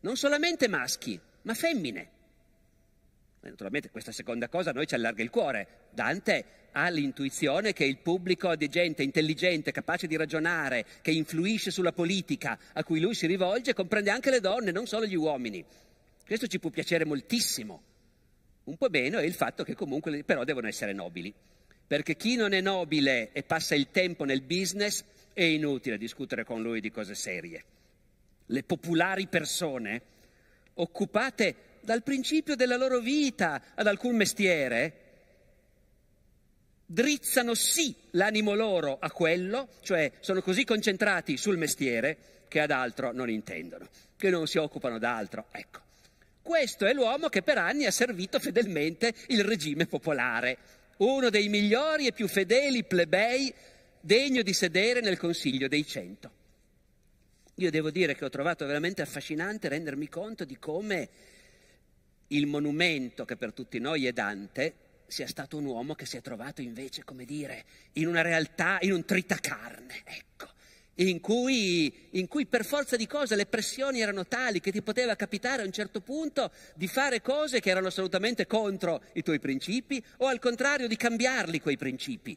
Speaker 1: Non solamente maschi, ma femmine. Naturalmente questa seconda cosa a noi ci allarga il cuore. Dante ha l'intuizione che il pubblico di gente intelligente, capace di ragionare, che influisce sulla politica a cui lui si rivolge, comprende anche le donne, non solo gli uomini. Questo ci può piacere moltissimo. Un po' meno è il fatto che comunque però devono essere nobili. Perché chi non è nobile e passa il tempo nel business è inutile discutere con lui di cose serie. Le popolari persone occupate dal principio della loro vita ad alcun mestiere, drizzano sì l'animo loro a quello, cioè sono così concentrati sul mestiere che ad altro non intendono, che non si occupano d'altro. Ecco, questo è l'uomo che per anni ha servito fedelmente il regime popolare, uno dei migliori e più fedeli plebei degno di sedere nel Consiglio dei Cento. Io devo dire che ho trovato veramente affascinante rendermi conto di come il monumento che per tutti noi è Dante sia stato un uomo che si è trovato invece, come dire, in una realtà, in un tritacarne, ecco, in cui, in cui per forza di cose le pressioni erano tali che ti poteva capitare a un certo punto di fare cose che erano assolutamente contro i tuoi principi o al contrario di cambiarli quei principi.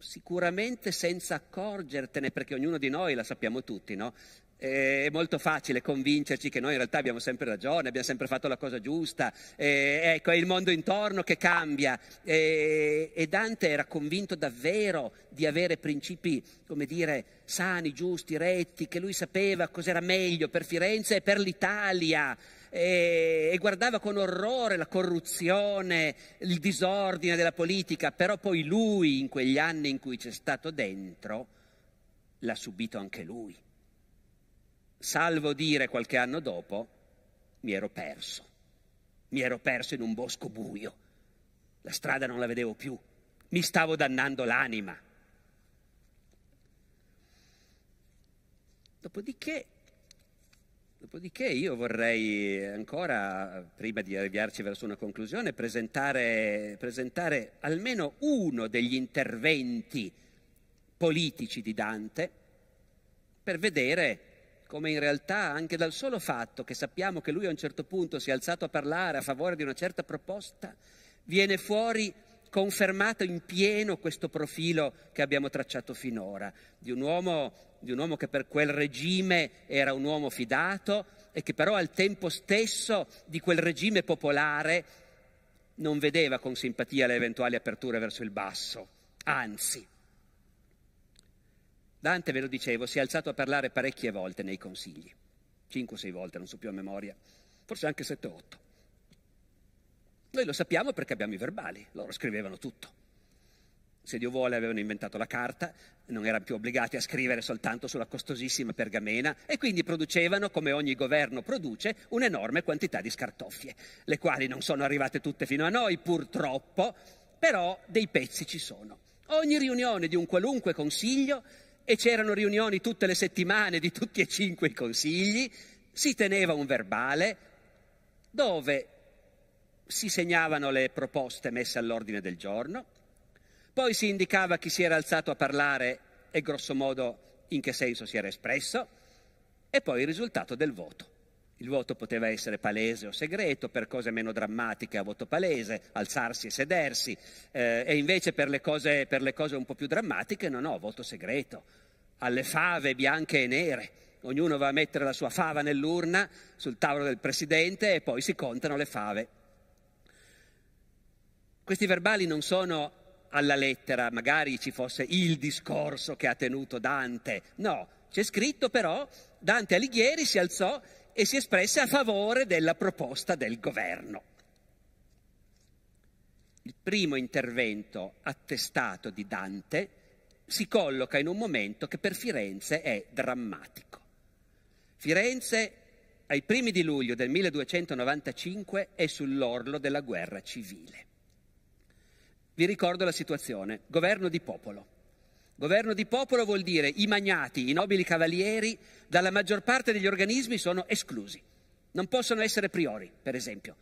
Speaker 1: Sicuramente senza accorgertene, perché ognuno di noi la sappiamo tutti, no? è molto facile convincerci che noi in realtà abbiamo sempre ragione, abbiamo sempre fatto la cosa giusta, ecco, è il mondo intorno che cambia. E, e Dante era convinto davvero di avere principi, come dire, sani, giusti, retti, che lui sapeva cos'era meglio per Firenze e per l'Italia. E, e guardava con orrore la corruzione, il disordine della politica, però poi lui in quegli anni in cui c'è stato dentro l'ha subito anche lui salvo dire qualche anno dopo, mi ero perso. Mi ero perso in un bosco buio. La strada non la vedevo più. Mi stavo dannando l'anima. Dopodiché, dopodiché io vorrei ancora, prima di arrivarci verso una conclusione, presentare, presentare almeno uno degli interventi politici di Dante per vedere come in realtà anche dal solo fatto che sappiamo che lui a un certo punto si è alzato a parlare a favore di una certa proposta, viene fuori confermato in pieno questo profilo che abbiamo tracciato finora, di un uomo, di un uomo che per quel regime era un uomo fidato e che però al tempo stesso di quel regime popolare non vedeva con simpatia le eventuali aperture verso il basso, anzi Dante, ve lo dicevo, si è alzato a parlare parecchie volte nei consigli. Cinque o sei volte, non so più a memoria. Forse anche sette o otto. Noi lo sappiamo perché abbiamo i verbali, loro scrivevano tutto. Se Dio vuole avevano inventato la carta, non erano più obbligati a scrivere soltanto sulla costosissima pergamena e quindi producevano, come ogni governo produce, un'enorme quantità di scartoffie, le quali non sono arrivate tutte fino a noi purtroppo, però dei pezzi ci sono. Ogni riunione di un qualunque consiglio e c'erano riunioni tutte le settimane di tutti e cinque i consigli, si teneva un verbale dove si segnavano le proposte messe all'ordine del giorno, poi si indicava chi si era alzato a parlare e grosso modo in che senso si era espresso, e poi il risultato del voto. Il voto poteva essere palese o segreto, per cose meno drammatiche a voto palese, alzarsi e sedersi, eh, e invece per le, cose, per le, cose, un po' più drammatiche no, no, voto segreto, alle fave bianche e nere. Ognuno va a mettere la sua fava nell'urna sul tavolo del presidente e poi si contano le fave. Questi verbali non sono alla lettera, magari ci fosse il discorso che ha tenuto Dante, no, c'è scritto però Dante Alighieri si alzò e si è espressa a favore della proposta del governo. Il primo intervento attestato di Dante si colloca in un momento che per Firenze è drammatico. Firenze ai primi di luglio del 1295 è sull'orlo della guerra civile. Vi ricordo la situazione, governo di popolo Governo di popolo vuol dire i magnati, i nobili cavalieri, dalla maggior parte degli organismi sono esclusi. Non possono essere priori, per esempio.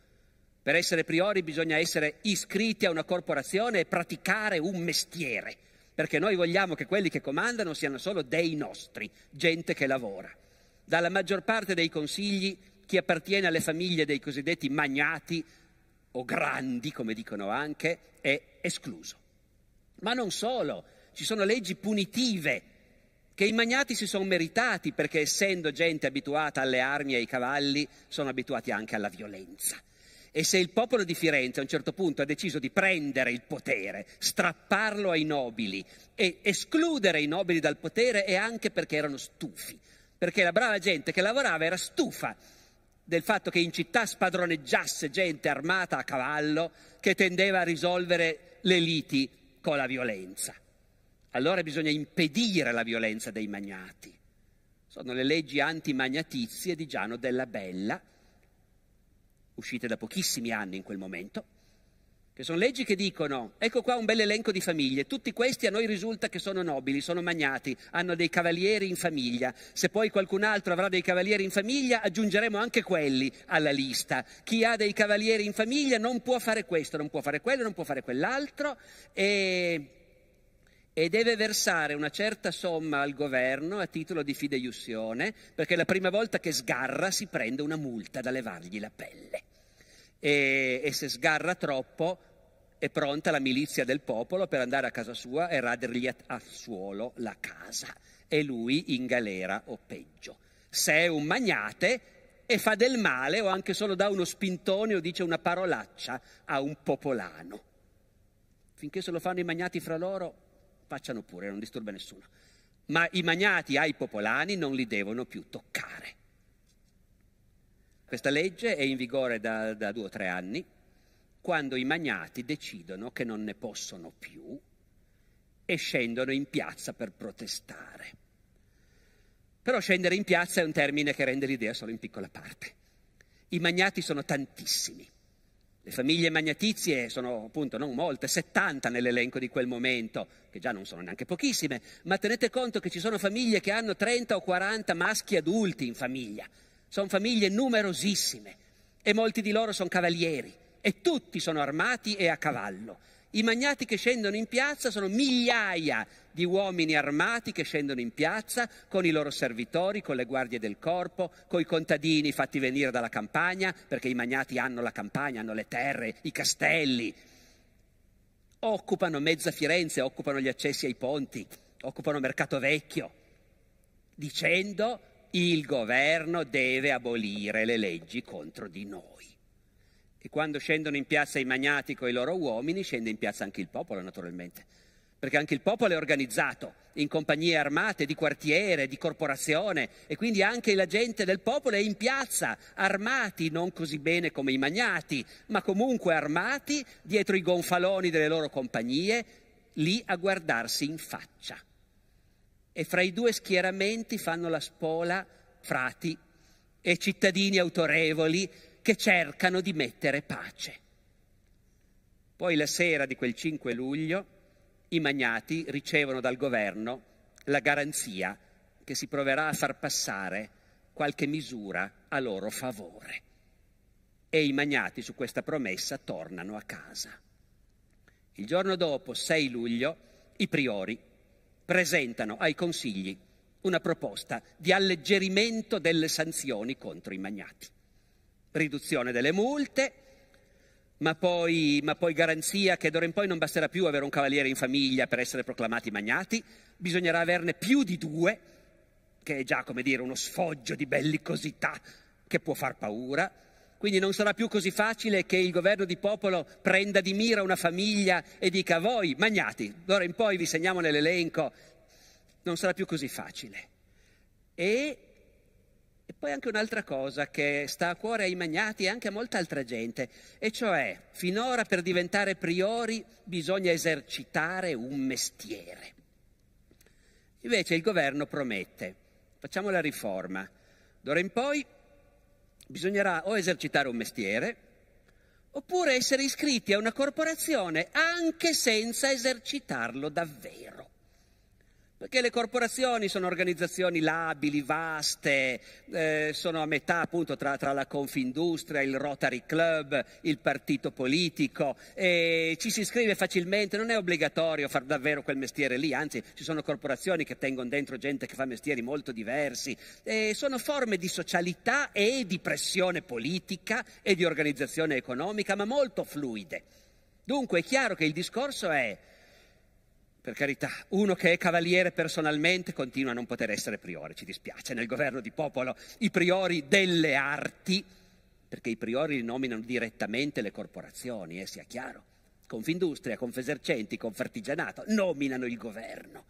Speaker 1: Per essere priori bisogna essere iscritti a una corporazione e praticare un mestiere, perché noi vogliamo che quelli che comandano siano solo dei nostri, gente che lavora. Dalla maggior parte dei consigli chi appartiene alle famiglie dei cosiddetti magnati o grandi, come dicono anche, è escluso. Ma non solo ci sono leggi punitive che i magnati si sono meritati perché essendo gente abituata alle armi e ai cavalli sono abituati anche alla violenza. E se il popolo di Firenze a un certo punto ha deciso di prendere il potere, strapparlo ai nobili e escludere i nobili dal potere è anche perché erano stufi, perché la brava gente che lavorava era stufa del fatto che in città spadroneggiasse gente armata a cavallo che tendeva a risolvere le liti con la violenza allora bisogna impedire la violenza dei magnati. Sono le leggi antimagnatizie di Giano della Bella, uscite da pochissimi anni in quel momento, che sono leggi che dicono, ecco qua un bel elenco di famiglie, tutti questi a noi risulta che sono nobili, sono magnati, hanno dei cavalieri in famiglia, se poi qualcun altro avrà dei cavalieri in famiglia aggiungeremo anche quelli alla lista, chi ha dei cavalieri in famiglia non può fare questo, non può fare quello, non può fare quell'altro e e deve versare una certa somma al governo a titolo di fideiussione, perché la prima volta che sgarra si prende una multa da levargli la pelle. E, e se sgarra troppo è pronta la milizia del popolo per andare a casa sua e radergli a, a suolo la casa, e lui in galera o peggio. Se è un magnate e fa del male o anche solo dà uno spintone o dice una parolaccia a un popolano. Finché se lo fanno i magnati fra loro, facciano pure, non disturba nessuno. Ma i magnati ai popolani non li devono più toccare. Questa legge è in vigore da, da due o tre anni, quando i magnati decidono che non ne possono più e scendono in piazza per protestare. Però scendere in piazza è un termine che rende l'idea solo in piccola parte. I magnati sono tantissimi le famiglie magnatizie sono appunto non molte, 70 nell'elenco di quel momento, che già non sono neanche pochissime, ma tenete conto che ci sono famiglie che hanno 30 o 40 maschi adulti in famiglia. Sono famiglie numerosissime e molti di loro sono cavalieri e tutti sono armati e a cavallo. I magnati che scendono in piazza sono migliaia di uomini armati che scendono in piazza con i loro servitori, con le guardie del corpo, con i contadini fatti venire dalla campagna, perché i magnati hanno la campagna, hanno le terre, i castelli. Occupano mezza Firenze, occupano gli accessi ai ponti, occupano Mercato Vecchio, dicendo il governo deve abolire le leggi contro di noi che quando scendono in piazza i magnati con i loro uomini, scende in piazza anche il popolo, naturalmente. Perché anche il popolo è organizzato in compagnie armate, di quartiere, di corporazione, e quindi anche la gente del popolo è in piazza, armati, non così bene come i magnati, ma comunque armati dietro i gonfaloni delle loro compagnie, lì a guardarsi in faccia. E fra i due schieramenti fanno la spola frati e cittadini autorevoli che cercano di mettere pace. Poi la sera di quel 5 luglio i magnati ricevono dal governo la garanzia che si proverà a far passare qualche misura a loro favore. E i magnati su questa promessa tornano a casa. Il giorno dopo, 6 luglio, i priori presentano ai consigli una proposta di alleggerimento delle sanzioni contro i magnati riduzione delle multe, ma poi, ma poi garanzia che d'ora in poi non basterà più avere un cavaliere in famiglia per essere proclamati magnati, bisognerà averne più di due, che è già come dire uno sfoggio di bellicosità che può far paura. Quindi non sarà più così facile che il governo di popolo prenda di mira una famiglia e dica voi, magnati, d'ora in poi vi segniamo nell'elenco. Non sarà più così facile. E e poi anche un'altra cosa che sta a cuore ai magnati e anche a molta altra gente, e cioè finora per diventare priori bisogna esercitare un mestiere. Invece il governo promette, facciamo la riforma, d'ora in poi bisognerà o esercitare un mestiere, oppure essere iscritti a una corporazione anche senza esercitarlo davvero. Perché le corporazioni sono organizzazioni labili, vaste, eh, sono a metà appunto tra, tra, la Confindustria, il Rotary Club, il partito politico, ci si iscrive facilmente, non è obbligatorio fare davvero quel mestiere lì, anzi ci sono corporazioni che tengono dentro gente che fa mestieri molto diversi, sono forme di socialità e di pressione politica e di organizzazione economica, ma molto fluide. Dunque è chiaro che il discorso è per carità, uno che è cavaliere personalmente continua a non poter essere priore, ci dispiace, nel governo di popolo i priori delle arti, perché i priori nominano direttamente le corporazioni, eh, sia chiaro. Confindustria, Confesercenti, Confartigianato nominano il governo.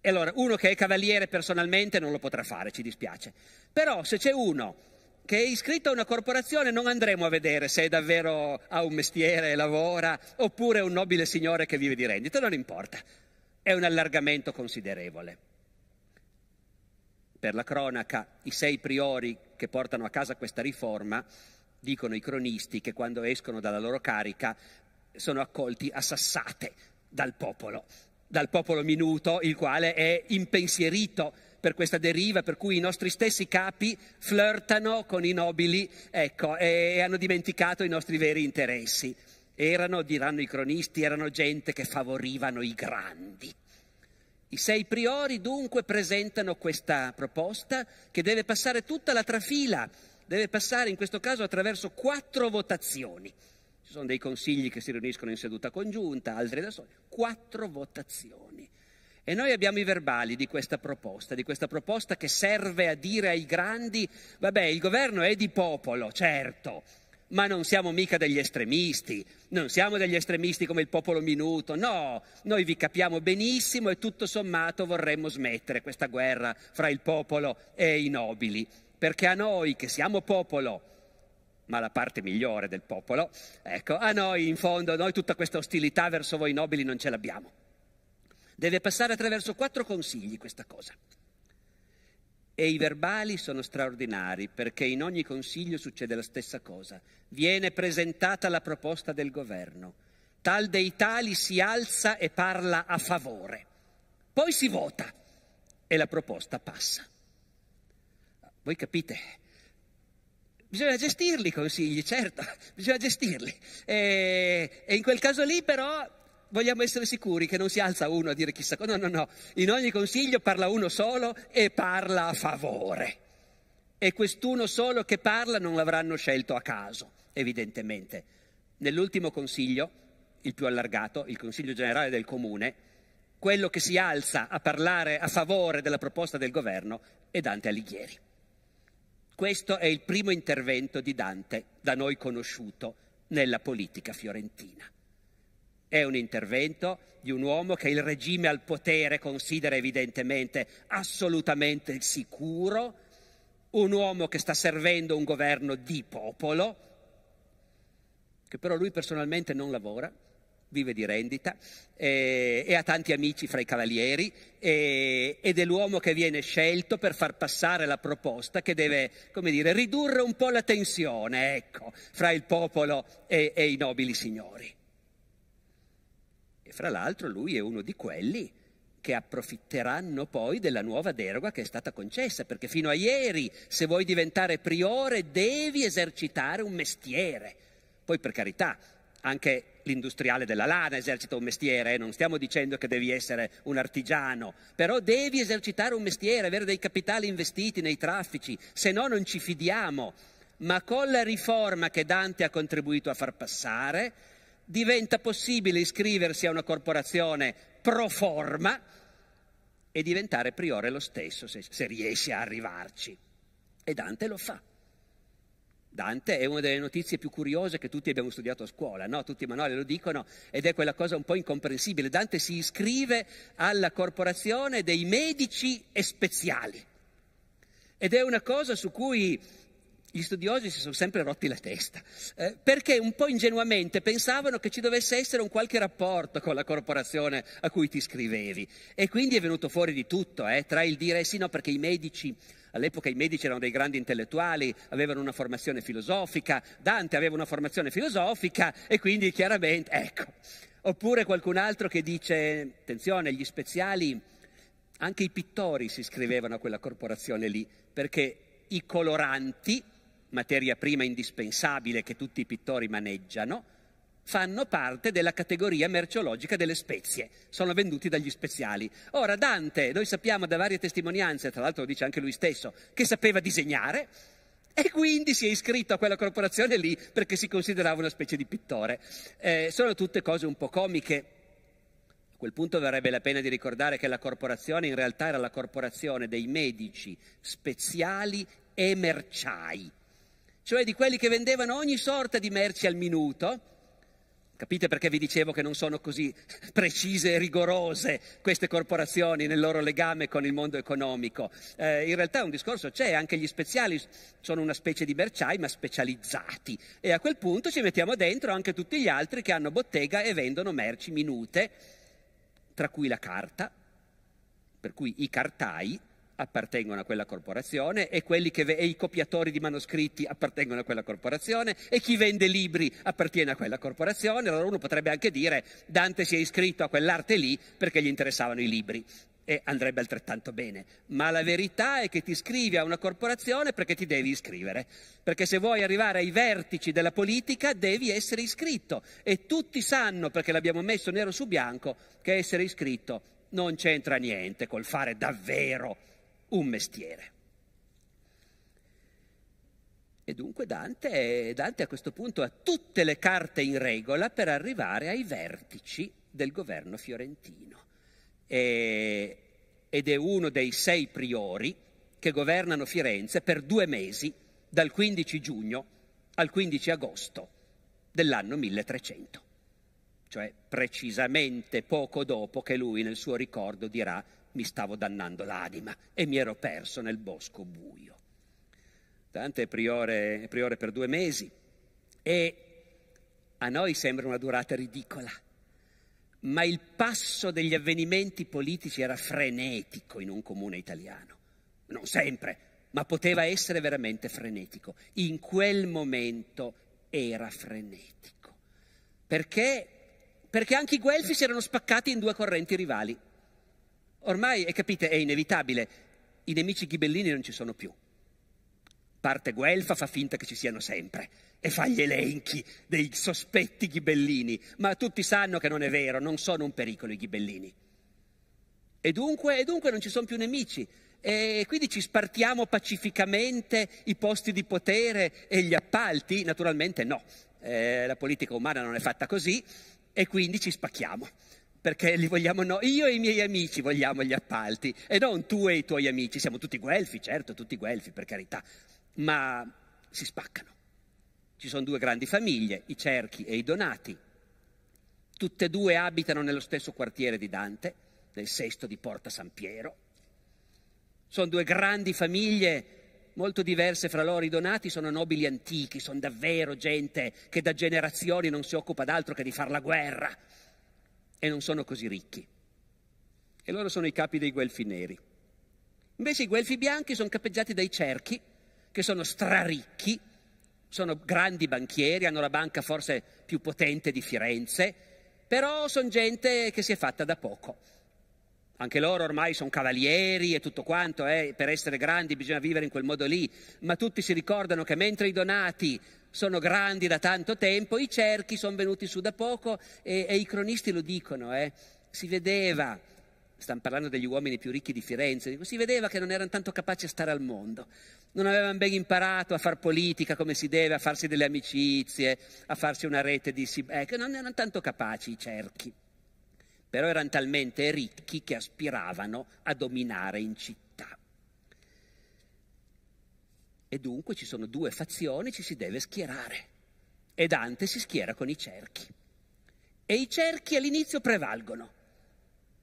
Speaker 1: E allora uno che è cavaliere personalmente non lo potrà fare, ci dispiace. Però se c'è uno che è iscritto a una corporazione non andremo a vedere se è davvero ha un mestiere e lavora oppure è un nobile signore che vive di rendita, non importa è un allargamento considerevole. Per la cronaca, i sei priori che portano a casa questa riforma dicono i cronisti che quando escono dalla loro carica sono accolti a sassate dal popolo, dal popolo minuto, il quale è impensierito per questa deriva, per cui i nostri stessi capi flirtano con i nobili ecco, e hanno dimenticato i nostri veri interessi erano, diranno i cronisti, erano gente che favorivano i grandi. I sei priori dunque presentano questa proposta che deve passare tutta la trafila, deve passare in questo caso attraverso quattro votazioni. Ci sono dei consigli che si riuniscono in seduta congiunta, altri da soli, quattro votazioni. E noi abbiamo i verbali di questa proposta, di questa proposta che serve a dire ai grandi, vabbè, il governo è di popolo, certo, ma non siamo mica degli estremisti, non siamo degli estremisti come il popolo minuto, no, noi vi capiamo benissimo e tutto sommato vorremmo smettere questa guerra fra il popolo e i nobili, perché a noi che siamo popolo, ma la parte migliore del popolo, ecco, a noi in fondo, noi tutta questa ostilità verso voi nobili non ce l'abbiamo. Deve passare attraverso quattro consigli questa cosa. E i verbali sono straordinari perché in ogni consiglio succede la stessa cosa. Viene presentata la proposta del governo. Tal dei tali si alza e parla a favore. Poi si vota e la proposta passa. Voi capite? Bisogna gestirli i consigli, certo, bisogna gestirli. E, e in quel caso lì però vogliamo essere sicuri che non si alza uno a dire chissà cosa. No, no, no. In ogni consiglio parla uno solo e parla a favore. E quest'uno solo che parla non l'avranno scelto a caso, evidentemente. Nell'ultimo consiglio, il più allargato, il consiglio generale del comune, quello che si alza a parlare a favore della proposta del governo è Dante Alighieri. Questo è il primo intervento di Dante, da noi conosciuto, nella politica fiorentina. È un intervento di un uomo che il regime al potere considera evidentemente assolutamente sicuro, un uomo che sta servendo un governo di popolo, che però lui personalmente non lavora, vive di rendita eh, e ha tanti amici fra i cavalieri eh, ed è l'uomo che viene scelto per far passare la proposta che deve, come dire, ridurre un po' la tensione, ecco, fra il popolo e, e i nobili signori. E fra l'altro lui è uno di quelli che approfitteranno poi della nuova deroga che è stata concessa, perché fino a ieri se vuoi diventare priore devi esercitare un mestiere. Poi per carità, anche l'industriale della lana esercita un mestiere, eh? non stiamo dicendo che devi essere un artigiano, però devi esercitare un mestiere, avere dei capitali investiti nei traffici, se no non ci fidiamo. Ma con la riforma che Dante ha contribuito a far passare, diventa possibile iscriversi a una corporazione pro forma e diventare priore lo stesso, se, se riesce a arrivarci. E Dante lo fa. Dante è una delle notizie più curiose che tutti abbiamo studiato a scuola, no? tutti i manuali lo dicono ed è quella cosa un po' incomprensibile. Dante si iscrive alla corporazione dei medici e speziali ed è una cosa su cui gli studiosi si sono sempre rotti la testa, eh, perché un po' ingenuamente pensavano che ci dovesse essere un qualche rapporto con la corporazione a cui ti scrivevi. E quindi è venuto fuori di tutto, eh, tra il dire sì no perché i medici... All'epoca i medici erano dei grandi intellettuali, avevano una formazione filosofica, Dante aveva una formazione filosofica e quindi chiaramente, ecco. Oppure qualcun altro che dice, attenzione, gli speziali, anche i pittori si iscrivevano a quella corporazione lì, perché i coloranti materia prima indispensabile che tutti i pittori maneggiano, fanno parte della categoria merceologica delle spezie, sono venduti dagli speziali. Ora Dante, noi sappiamo da varie testimonianze, tra l'altro lo dice anche lui stesso, che sapeva disegnare e quindi si è iscritto a quella corporazione lì perché si considerava una specie di pittore. Eh, sono tutte cose un po' comiche. A quel punto varrebbe la pena di ricordare che la corporazione in realtà era la corporazione dei medici speziali e merciai cioè di quelli che vendevano ogni sorta di merci al minuto. Capite perché vi dicevo che non sono così precise e rigorose queste corporazioni nel loro legame con il mondo economico? Eh, in realtà un discorso c'è, anche gli speziali sono una specie di merciai ma specializzati e a quel punto ci mettiamo dentro anche tutti gli altri che hanno bottega e vendono merci minute, tra cui la carta, per cui i cartai appartengono a quella corporazione e, che, e, i copiatori di manoscritti appartengono a quella corporazione e chi vende libri appartiene a quella corporazione. Allora uno potrebbe anche dire Dante si è iscritto a quell'arte lì perché gli interessavano i libri e andrebbe altrettanto bene. Ma la verità è che ti iscrivi a una corporazione perché ti devi iscrivere, perché se vuoi arrivare ai vertici della politica devi essere iscritto e tutti sanno, perché l'abbiamo messo nero su bianco, che essere iscritto non c'entra niente col fare davvero un mestiere. E dunque Dante, Dante a questo punto ha tutte le carte in regola per arrivare ai vertici del governo fiorentino. E, ed è uno dei sei priori che governano Firenze per due mesi, dal 15 giugno al 15 agosto dell'anno 1300, cioè precisamente poco dopo che lui nel suo ricordo dirà mi stavo dannando l'anima e mi ero perso nel bosco buio. Tante priore, priore per due mesi e a noi sembra una durata ridicola, ma il passo degli avvenimenti politici era frenetico in un comune italiano. Non sempre, ma poteva essere veramente frenetico. In quel momento era frenetico. Perché? Perché anche i guelfi si erano spaccati in due correnti rivali. Ormai, e eh, capite, è inevitabile, i nemici ghibellini non ci sono più. Parte Guelfa, fa finta che ci siano sempre e fa gli elenchi dei sospetti ghibellini, ma tutti sanno che non è vero, non sono un pericolo i ghibellini. E dunque, e dunque non ci sono più nemici. E quindi ci spartiamo pacificamente i posti di potere e gli appalti? Naturalmente no, eh, la politica umana non è fatta così e quindi ci spacchiamo perché li vogliamo noi, io e i miei amici vogliamo gli appalti, e non tu e i tuoi amici, siamo tutti guelfi, certo, tutti guelfi per carità, ma si spaccano. Ci sono due grandi famiglie, i Cerchi e i Donati, tutte e due abitano nello stesso quartiere di Dante, nel sesto di Porta San Piero. Sono due grandi famiglie molto diverse fra loro. I donati sono nobili antichi, sono davvero gente che da generazioni non si occupa d'altro che di far la guerra e non sono così ricchi. E loro sono i capi dei guelfi neri. Invece i guelfi bianchi sono capeggiati dai cerchi, che sono straricchi, sono grandi banchieri, hanno la banca forse più potente di Firenze, però sono gente che si è fatta da poco. Anche loro ormai sono cavalieri e tutto quanto, eh? per essere grandi bisogna vivere in quel modo lì, ma tutti si ricordano che mentre i donati sono grandi da tanto tempo, i cerchi sono venuti su da poco e, e i cronisti lo dicono, eh. si vedeva, stanno parlando degli uomini più ricchi di Firenze, si vedeva che non erano tanto capaci a stare al mondo, non avevano ben imparato a far politica come si deve, a farsi delle amicizie, a farsi una rete di... Ecco, non erano tanto capaci i cerchi, però erano talmente ricchi che aspiravano a dominare in città. E dunque ci sono due fazioni, ci si deve schierare. E Dante si schiera con i cerchi. E i cerchi all'inizio prevalgono.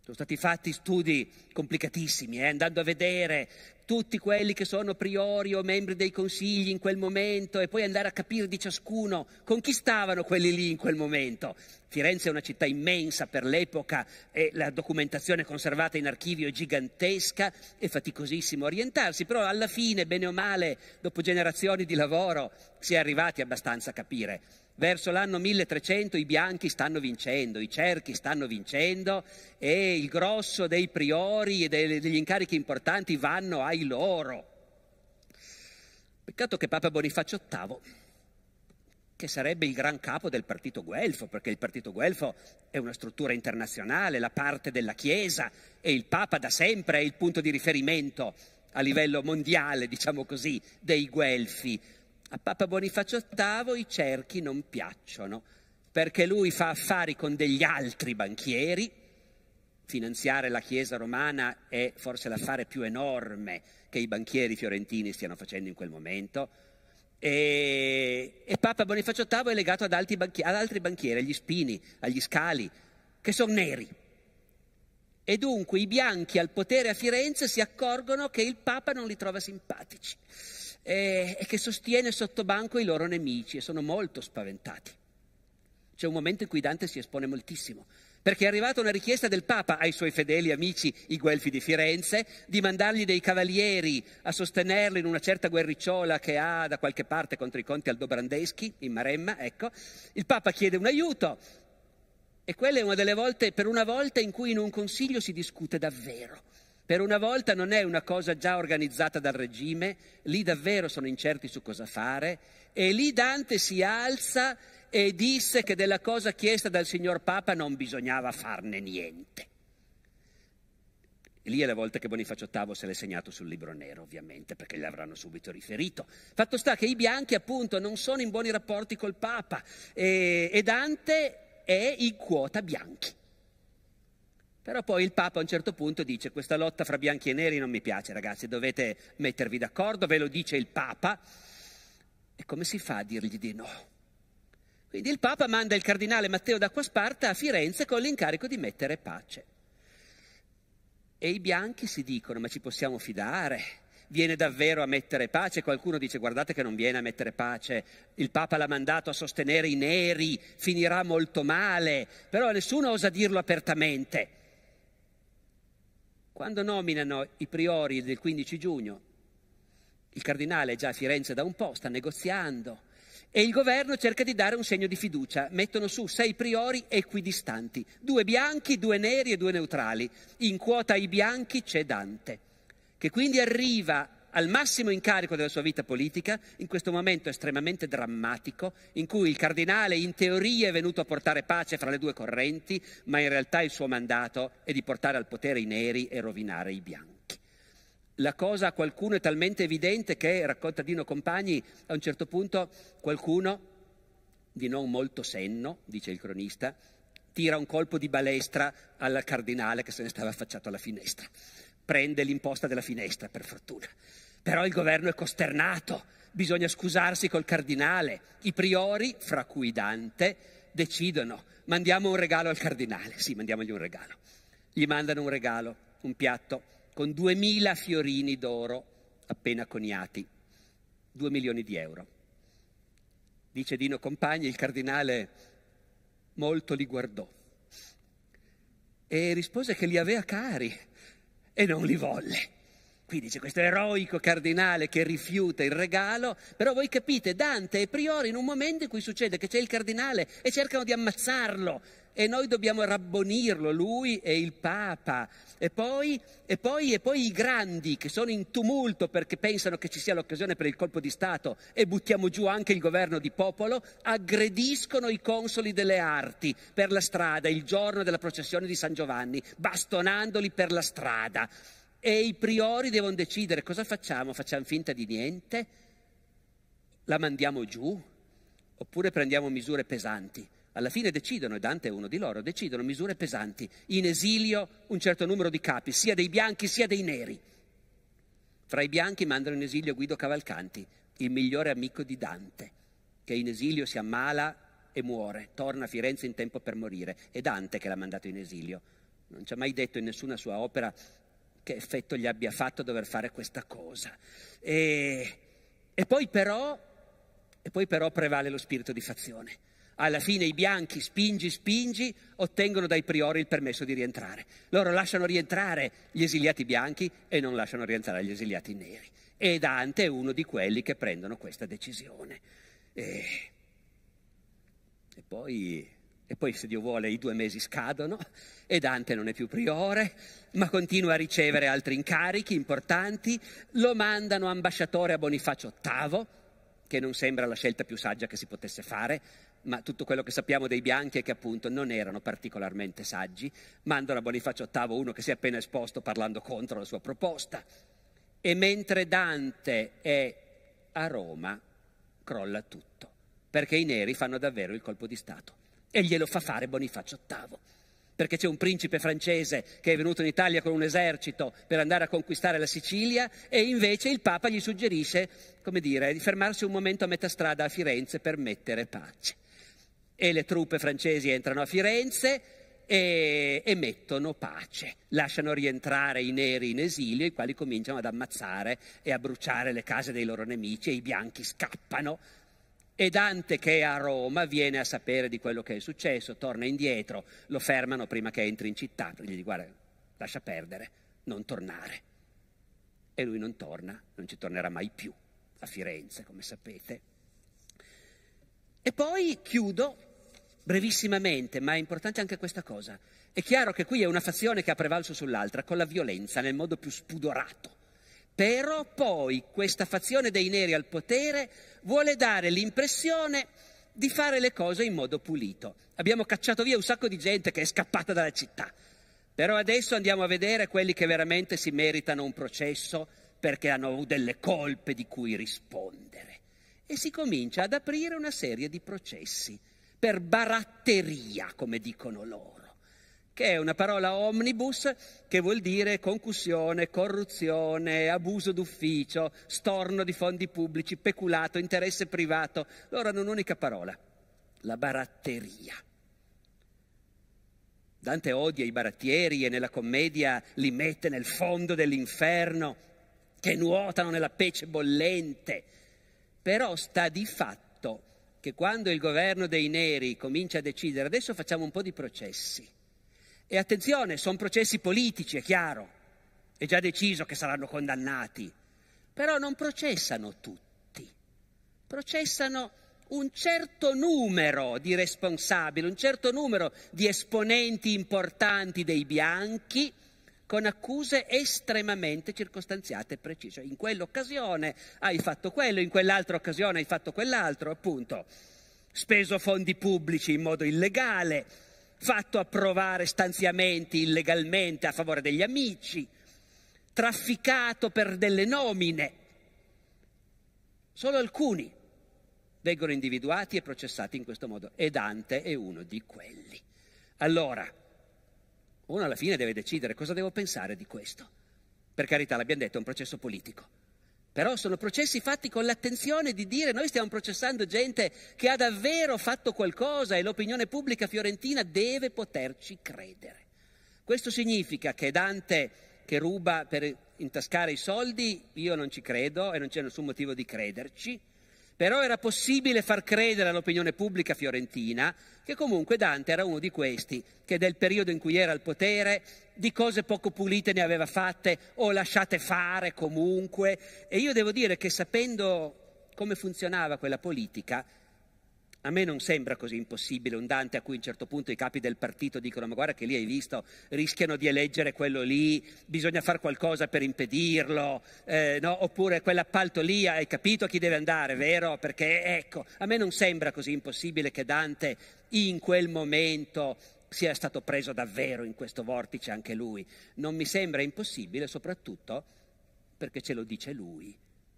Speaker 1: Sono stati fatti studi complicatissimi, eh, andando a vedere tutti quelli che sono priori o membri dei consigli in quel momento e poi andare a capire di ciascuno con chi stavano quelli lì in quel momento. Firenze è una città immensa per l'epoca e la documentazione conservata in archivio è gigantesca, è faticosissimo orientarsi, però alla fine, bene o male, dopo generazioni di lavoro, si è arrivati abbastanza a capire Verso l'anno 1300 i bianchi stanno vincendo, i cerchi stanno vincendo e il grosso dei priori e degli incarichi importanti vanno ai loro. Peccato che Papa Bonifacio VIII, che sarebbe il gran capo del partito guelfo, perché il partito guelfo è una struttura internazionale, la parte della Chiesa e il Papa da sempre è il punto di riferimento a livello mondiale, diciamo così, dei guelfi. A Papa Bonifacio VIII i cerchi non piacciono, perché lui fa affari con degli altri banchieri. Finanziare la Chiesa romana è forse l'affare più enorme che i banchieri fiorentini stiano facendo in quel momento. E, e Papa Bonifacio VIII è legato ad altri, banchieri, ad altri banchieri, agli spini, agli scali, che sono neri. E dunque i bianchi al potere a Firenze si accorgono che il Papa non li trova simpatici e, eh, e che sostiene sottobanco i loro nemici e sono molto spaventati. C'è un momento in cui Dante si espone moltissimo, perché è arrivata una richiesta del Papa ai suoi fedeli amici, i Guelfi di Firenze, di mandargli dei cavalieri a sostenerlo in una certa guerricciola che ha da qualche parte contro i conti aldobrandeschi, in Maremma, ecco. Il Papa chiede un aiuto e quella è una delle volte, per una volta, in cui in un consiglio si discute davvero. Per una volta non è una cosa già organizzata dal regime, lì davvero sono incerti su cosa fare e lì Dante si alza e disse che della cosa chiesta dal signor Papa non bisognava farne niente. E lì è la volta che Bonifacio VIII se l'è segnato sul libro nero, ovviamente, perché gli avranno subito riferito. Fatto sta che i bianchi, appunto, non sono in buoni rapporti col Papa e, e Dante è in quota bianchi. Però poi il Papa a un certo punto dice questa lotta fra bianchi e neri non mi piace ragazzi, dovete mettervi d'accordo, ve lo dice il Papa. E come si fa a dirgli di no? Quindi il Papa manda il cardinale Matteo d'Acquasparta a Firenze con l'incarico di mettere pace. E i bianchi si dicono ma ci possiamo fidare? Viene davvero a mettere pace? Qualcuno dice guardate che non viene a mettere pace, il Papa l'ha mandato a sostenere i neri, finirà molto male, però nessuno osa dirlo apertamente. Quando nominano i priori del 15 giugno, il cardinale è già a Firenze da un po', sta negoziando e il governo cerca di dare un segno di fiducia. Mettono su sei priori equidistanti, due bianchi, due neri e due neutrali. In quota ai bianchi c'è Dante, che quindi arriva al massimo incarico della sua vita politica, in questo momento estremamente drammatico, in cui il cardinale in teoria è venuto a portare pace fra le due correnti, ma in realtà il suo mandato è di portare al potere i neri e rovinare i bianchi. La cosa a qualcuno è talmente evidente che, racconta Dino Compagni, a un certo punto qualcuno di non molto senno, dice il cronista, tira un colpo di balestra al cardinale che se ne stava affacciato alla finestra prende l'imposta della finestra, per fortuna. Però il governo è costernato, bisogna scusarsi col cardinale. I priori, fra cui Dante, decidono, mandiamo un regalo al cardinale, sì, mandiamogli un regalo. Gli mandano un regalo, un piatto, con duemila fiorini d'oro appena coniati, due milioni di euro. Dice Dino Compagni, il cardinale molto li guardò e rispose che li aveva cari e non li volle. Qui dice questo eroico cardinale che rifiuta il regalo, però voi capite, Dante è priore in un momento in cui succede che c'è il cardinale e cercano di ammazzarlo e noi dobbiamo rabbonirlo, lui e il Papa, e poi, e, poi, e poi i grandi che sono in tumulto perché pensano che ci sia l'occasione per il colpo di Stato e buttiamo giù anche il governo di popolo, aggrediscono i consoli delle arti per la strada il giorno della processione di San Giovanni, bastonandoli per la strada e i priori devono decidere cosa facciamo, facciamo finta di niente, la mandiamo giù oppure prendiamo misure pesanti. Alla fine decidono, e Dante è uno di loro, decidono misure pesanti, in esilio un certo numero di capi, sia dei bianchi sia dei neri. Fra i bianchi mandano in esilio Guido Cavalcanti, il migliore amico di Dante, che in esilio si ammala e muore, torna a Firenze in tempo per morire. È Dante che l'ha mandato in esilio. Non ci ha mai detto in nessuna sua opera che effetto gli abbia fatto dover fare questa cosa. E, e, poi, però, e poi però prevale lo spirito di fazione. Alla fine i bianchi, spingi, spingi, ottengono dai priori il permesso di rientrare. Loro lasciano rientrare gli esiliati bianchi e non lasciano rientrare gli esiliati neri. E Dante è uno di quelli che prendono questa decisione. E, e poi e poi, se Dio vuole, i due mesi scadono e Dante non è più priore, ma continua a ricevere altri incarichi importanti. Lo mandano ambasciatore a Bonifacio VIII, che non sembra la scelta più saggia che si potesse fare, ma tutto quello che sappiamo dei bianchi è che appunto non erano particolarmente saggi. Mandano a Bonifacio VIII uno che si è appena esposto parlando contro la sua proposta. E mentre Dante è a Roma, crolla tutto, perché i neri fanno davvero il colpo di Stato e glielo fa fare Bonifacio VIII. Perché c'è un principe francese che è venuto in Italia con un esercito per andare a conquistare la Sicilia e invece il Papa gli suggerisce, come dire, di fermarsi un momento a metà strada a Firenze per mettere pace. E le truppe francesi entrano a Firenze, e, e, mettono pace, lasciano rientrare i neri in esilio, i quali cominciano ad ammazzare e a bruciare le case dei loro nemici e i bianchi scappano e Dante che è a Roma viene a sapere di quello che è successo, torna indietro, lo fermano prima che entri in città, gli dice guarda, lascia perdere, non tornare. E lui non torna, non ci tornerà mai più a Firenze, come sapete. E poi chiudo brevissimamente, ma è importante anche questa cosa. È chiaro che qui è una fazione che ha prevalso sull'altra, con la violenza nel modo più spudorato. Però poi questa fazione dei neri al potere vuole dare l'impressione di fare le cose in modo pulito. Abbiamo cacciato via un sacco di gente che è scappata dalla città. Però adesso andiamo a vedere quelli che veramente si meritano un processo perché hanno delle colpe di cui rispondere. E si comincia ad aprire una serie di processi per baratteria, come dicono loro che è una parola omnibus che vuol dire concussione, corruzione, abuso d'ufficio, storno di fondi pubblici, peculato, interesse privato. Loro hanno un'unica parola, la baratteria. Dante odia i barattieri e nella commedia li mette nel fondo dell'inferno, che nuotano nella pece bollente. Però sta di fatto che quando il governo dei neri comincia a decidere, adesso facciamo un po' di processi, e attenzione, sono processi politici, è chiaro, è già deciso che saranno condannati, però non processano tutti, processano un certo numero di responsabili, un certo numero di esponenti importanti dei bianchi con accuse estremamente circostanziate e precise. In quell'occasione hai fatto quello, in quell'altra occasione hai fatto quell'altro, appunto. Speso fondi pubblici in modo illegale, fatto approvare stanziamenti illegalmente a favore degli amici, trafficato per delle nomine. Solo alcuni vengono individuati e processati in questo modo e Dante è uno di quelli. Allora, uno alla fine deve decidere cosa devo pensare di questo. Per carità, l'abbiamo detto, è un processo politico. Però sono processi fatti con l'attenzione di dire noi stiamo processando gente che ha davvero fatto qualcosa e l'opinione pubblica fiorentina deve poterci credere. Questo significa che Dante che ruba per intascare i soldi, io non ci credo e non c'è nessun motivo di crederci. Però era possibile far credere all'opinione pubblica fiorentina che comunque Dante era uno di questi, che del periodo in cui era al potere di cose poco pulite ne aveva fatte o lasciate fare comunque. E io devo dire che sapendo come funzionava quella politica, a me non sembra così impossibile un Dante a cui a un certo punto i capi del partito dicono ma guarda che lì hai visto, rischiano di eleggere quello lì, bisogna fare qualcosa per impedirlo, eh, no? oppure quell'appalto lì hai capito a chi deve andare, vero? Perché ecco, a me non sembra così impossibile che Dante in quel momento sia stato preso davvero in questo vortice anche lui. Non mi sembra impossibile soprattutto perché ce lo dice lui,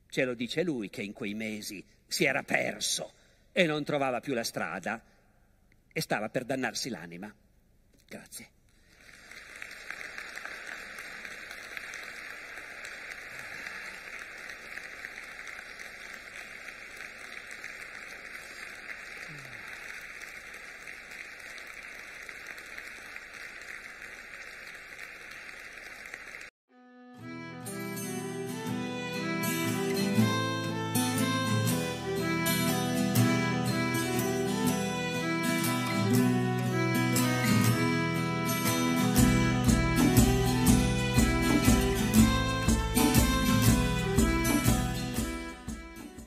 Speaker 1: ce lo dice lui che in quei mesi si era perso e non trovava più la strada e stava per dannarsi l'anima. Grazie.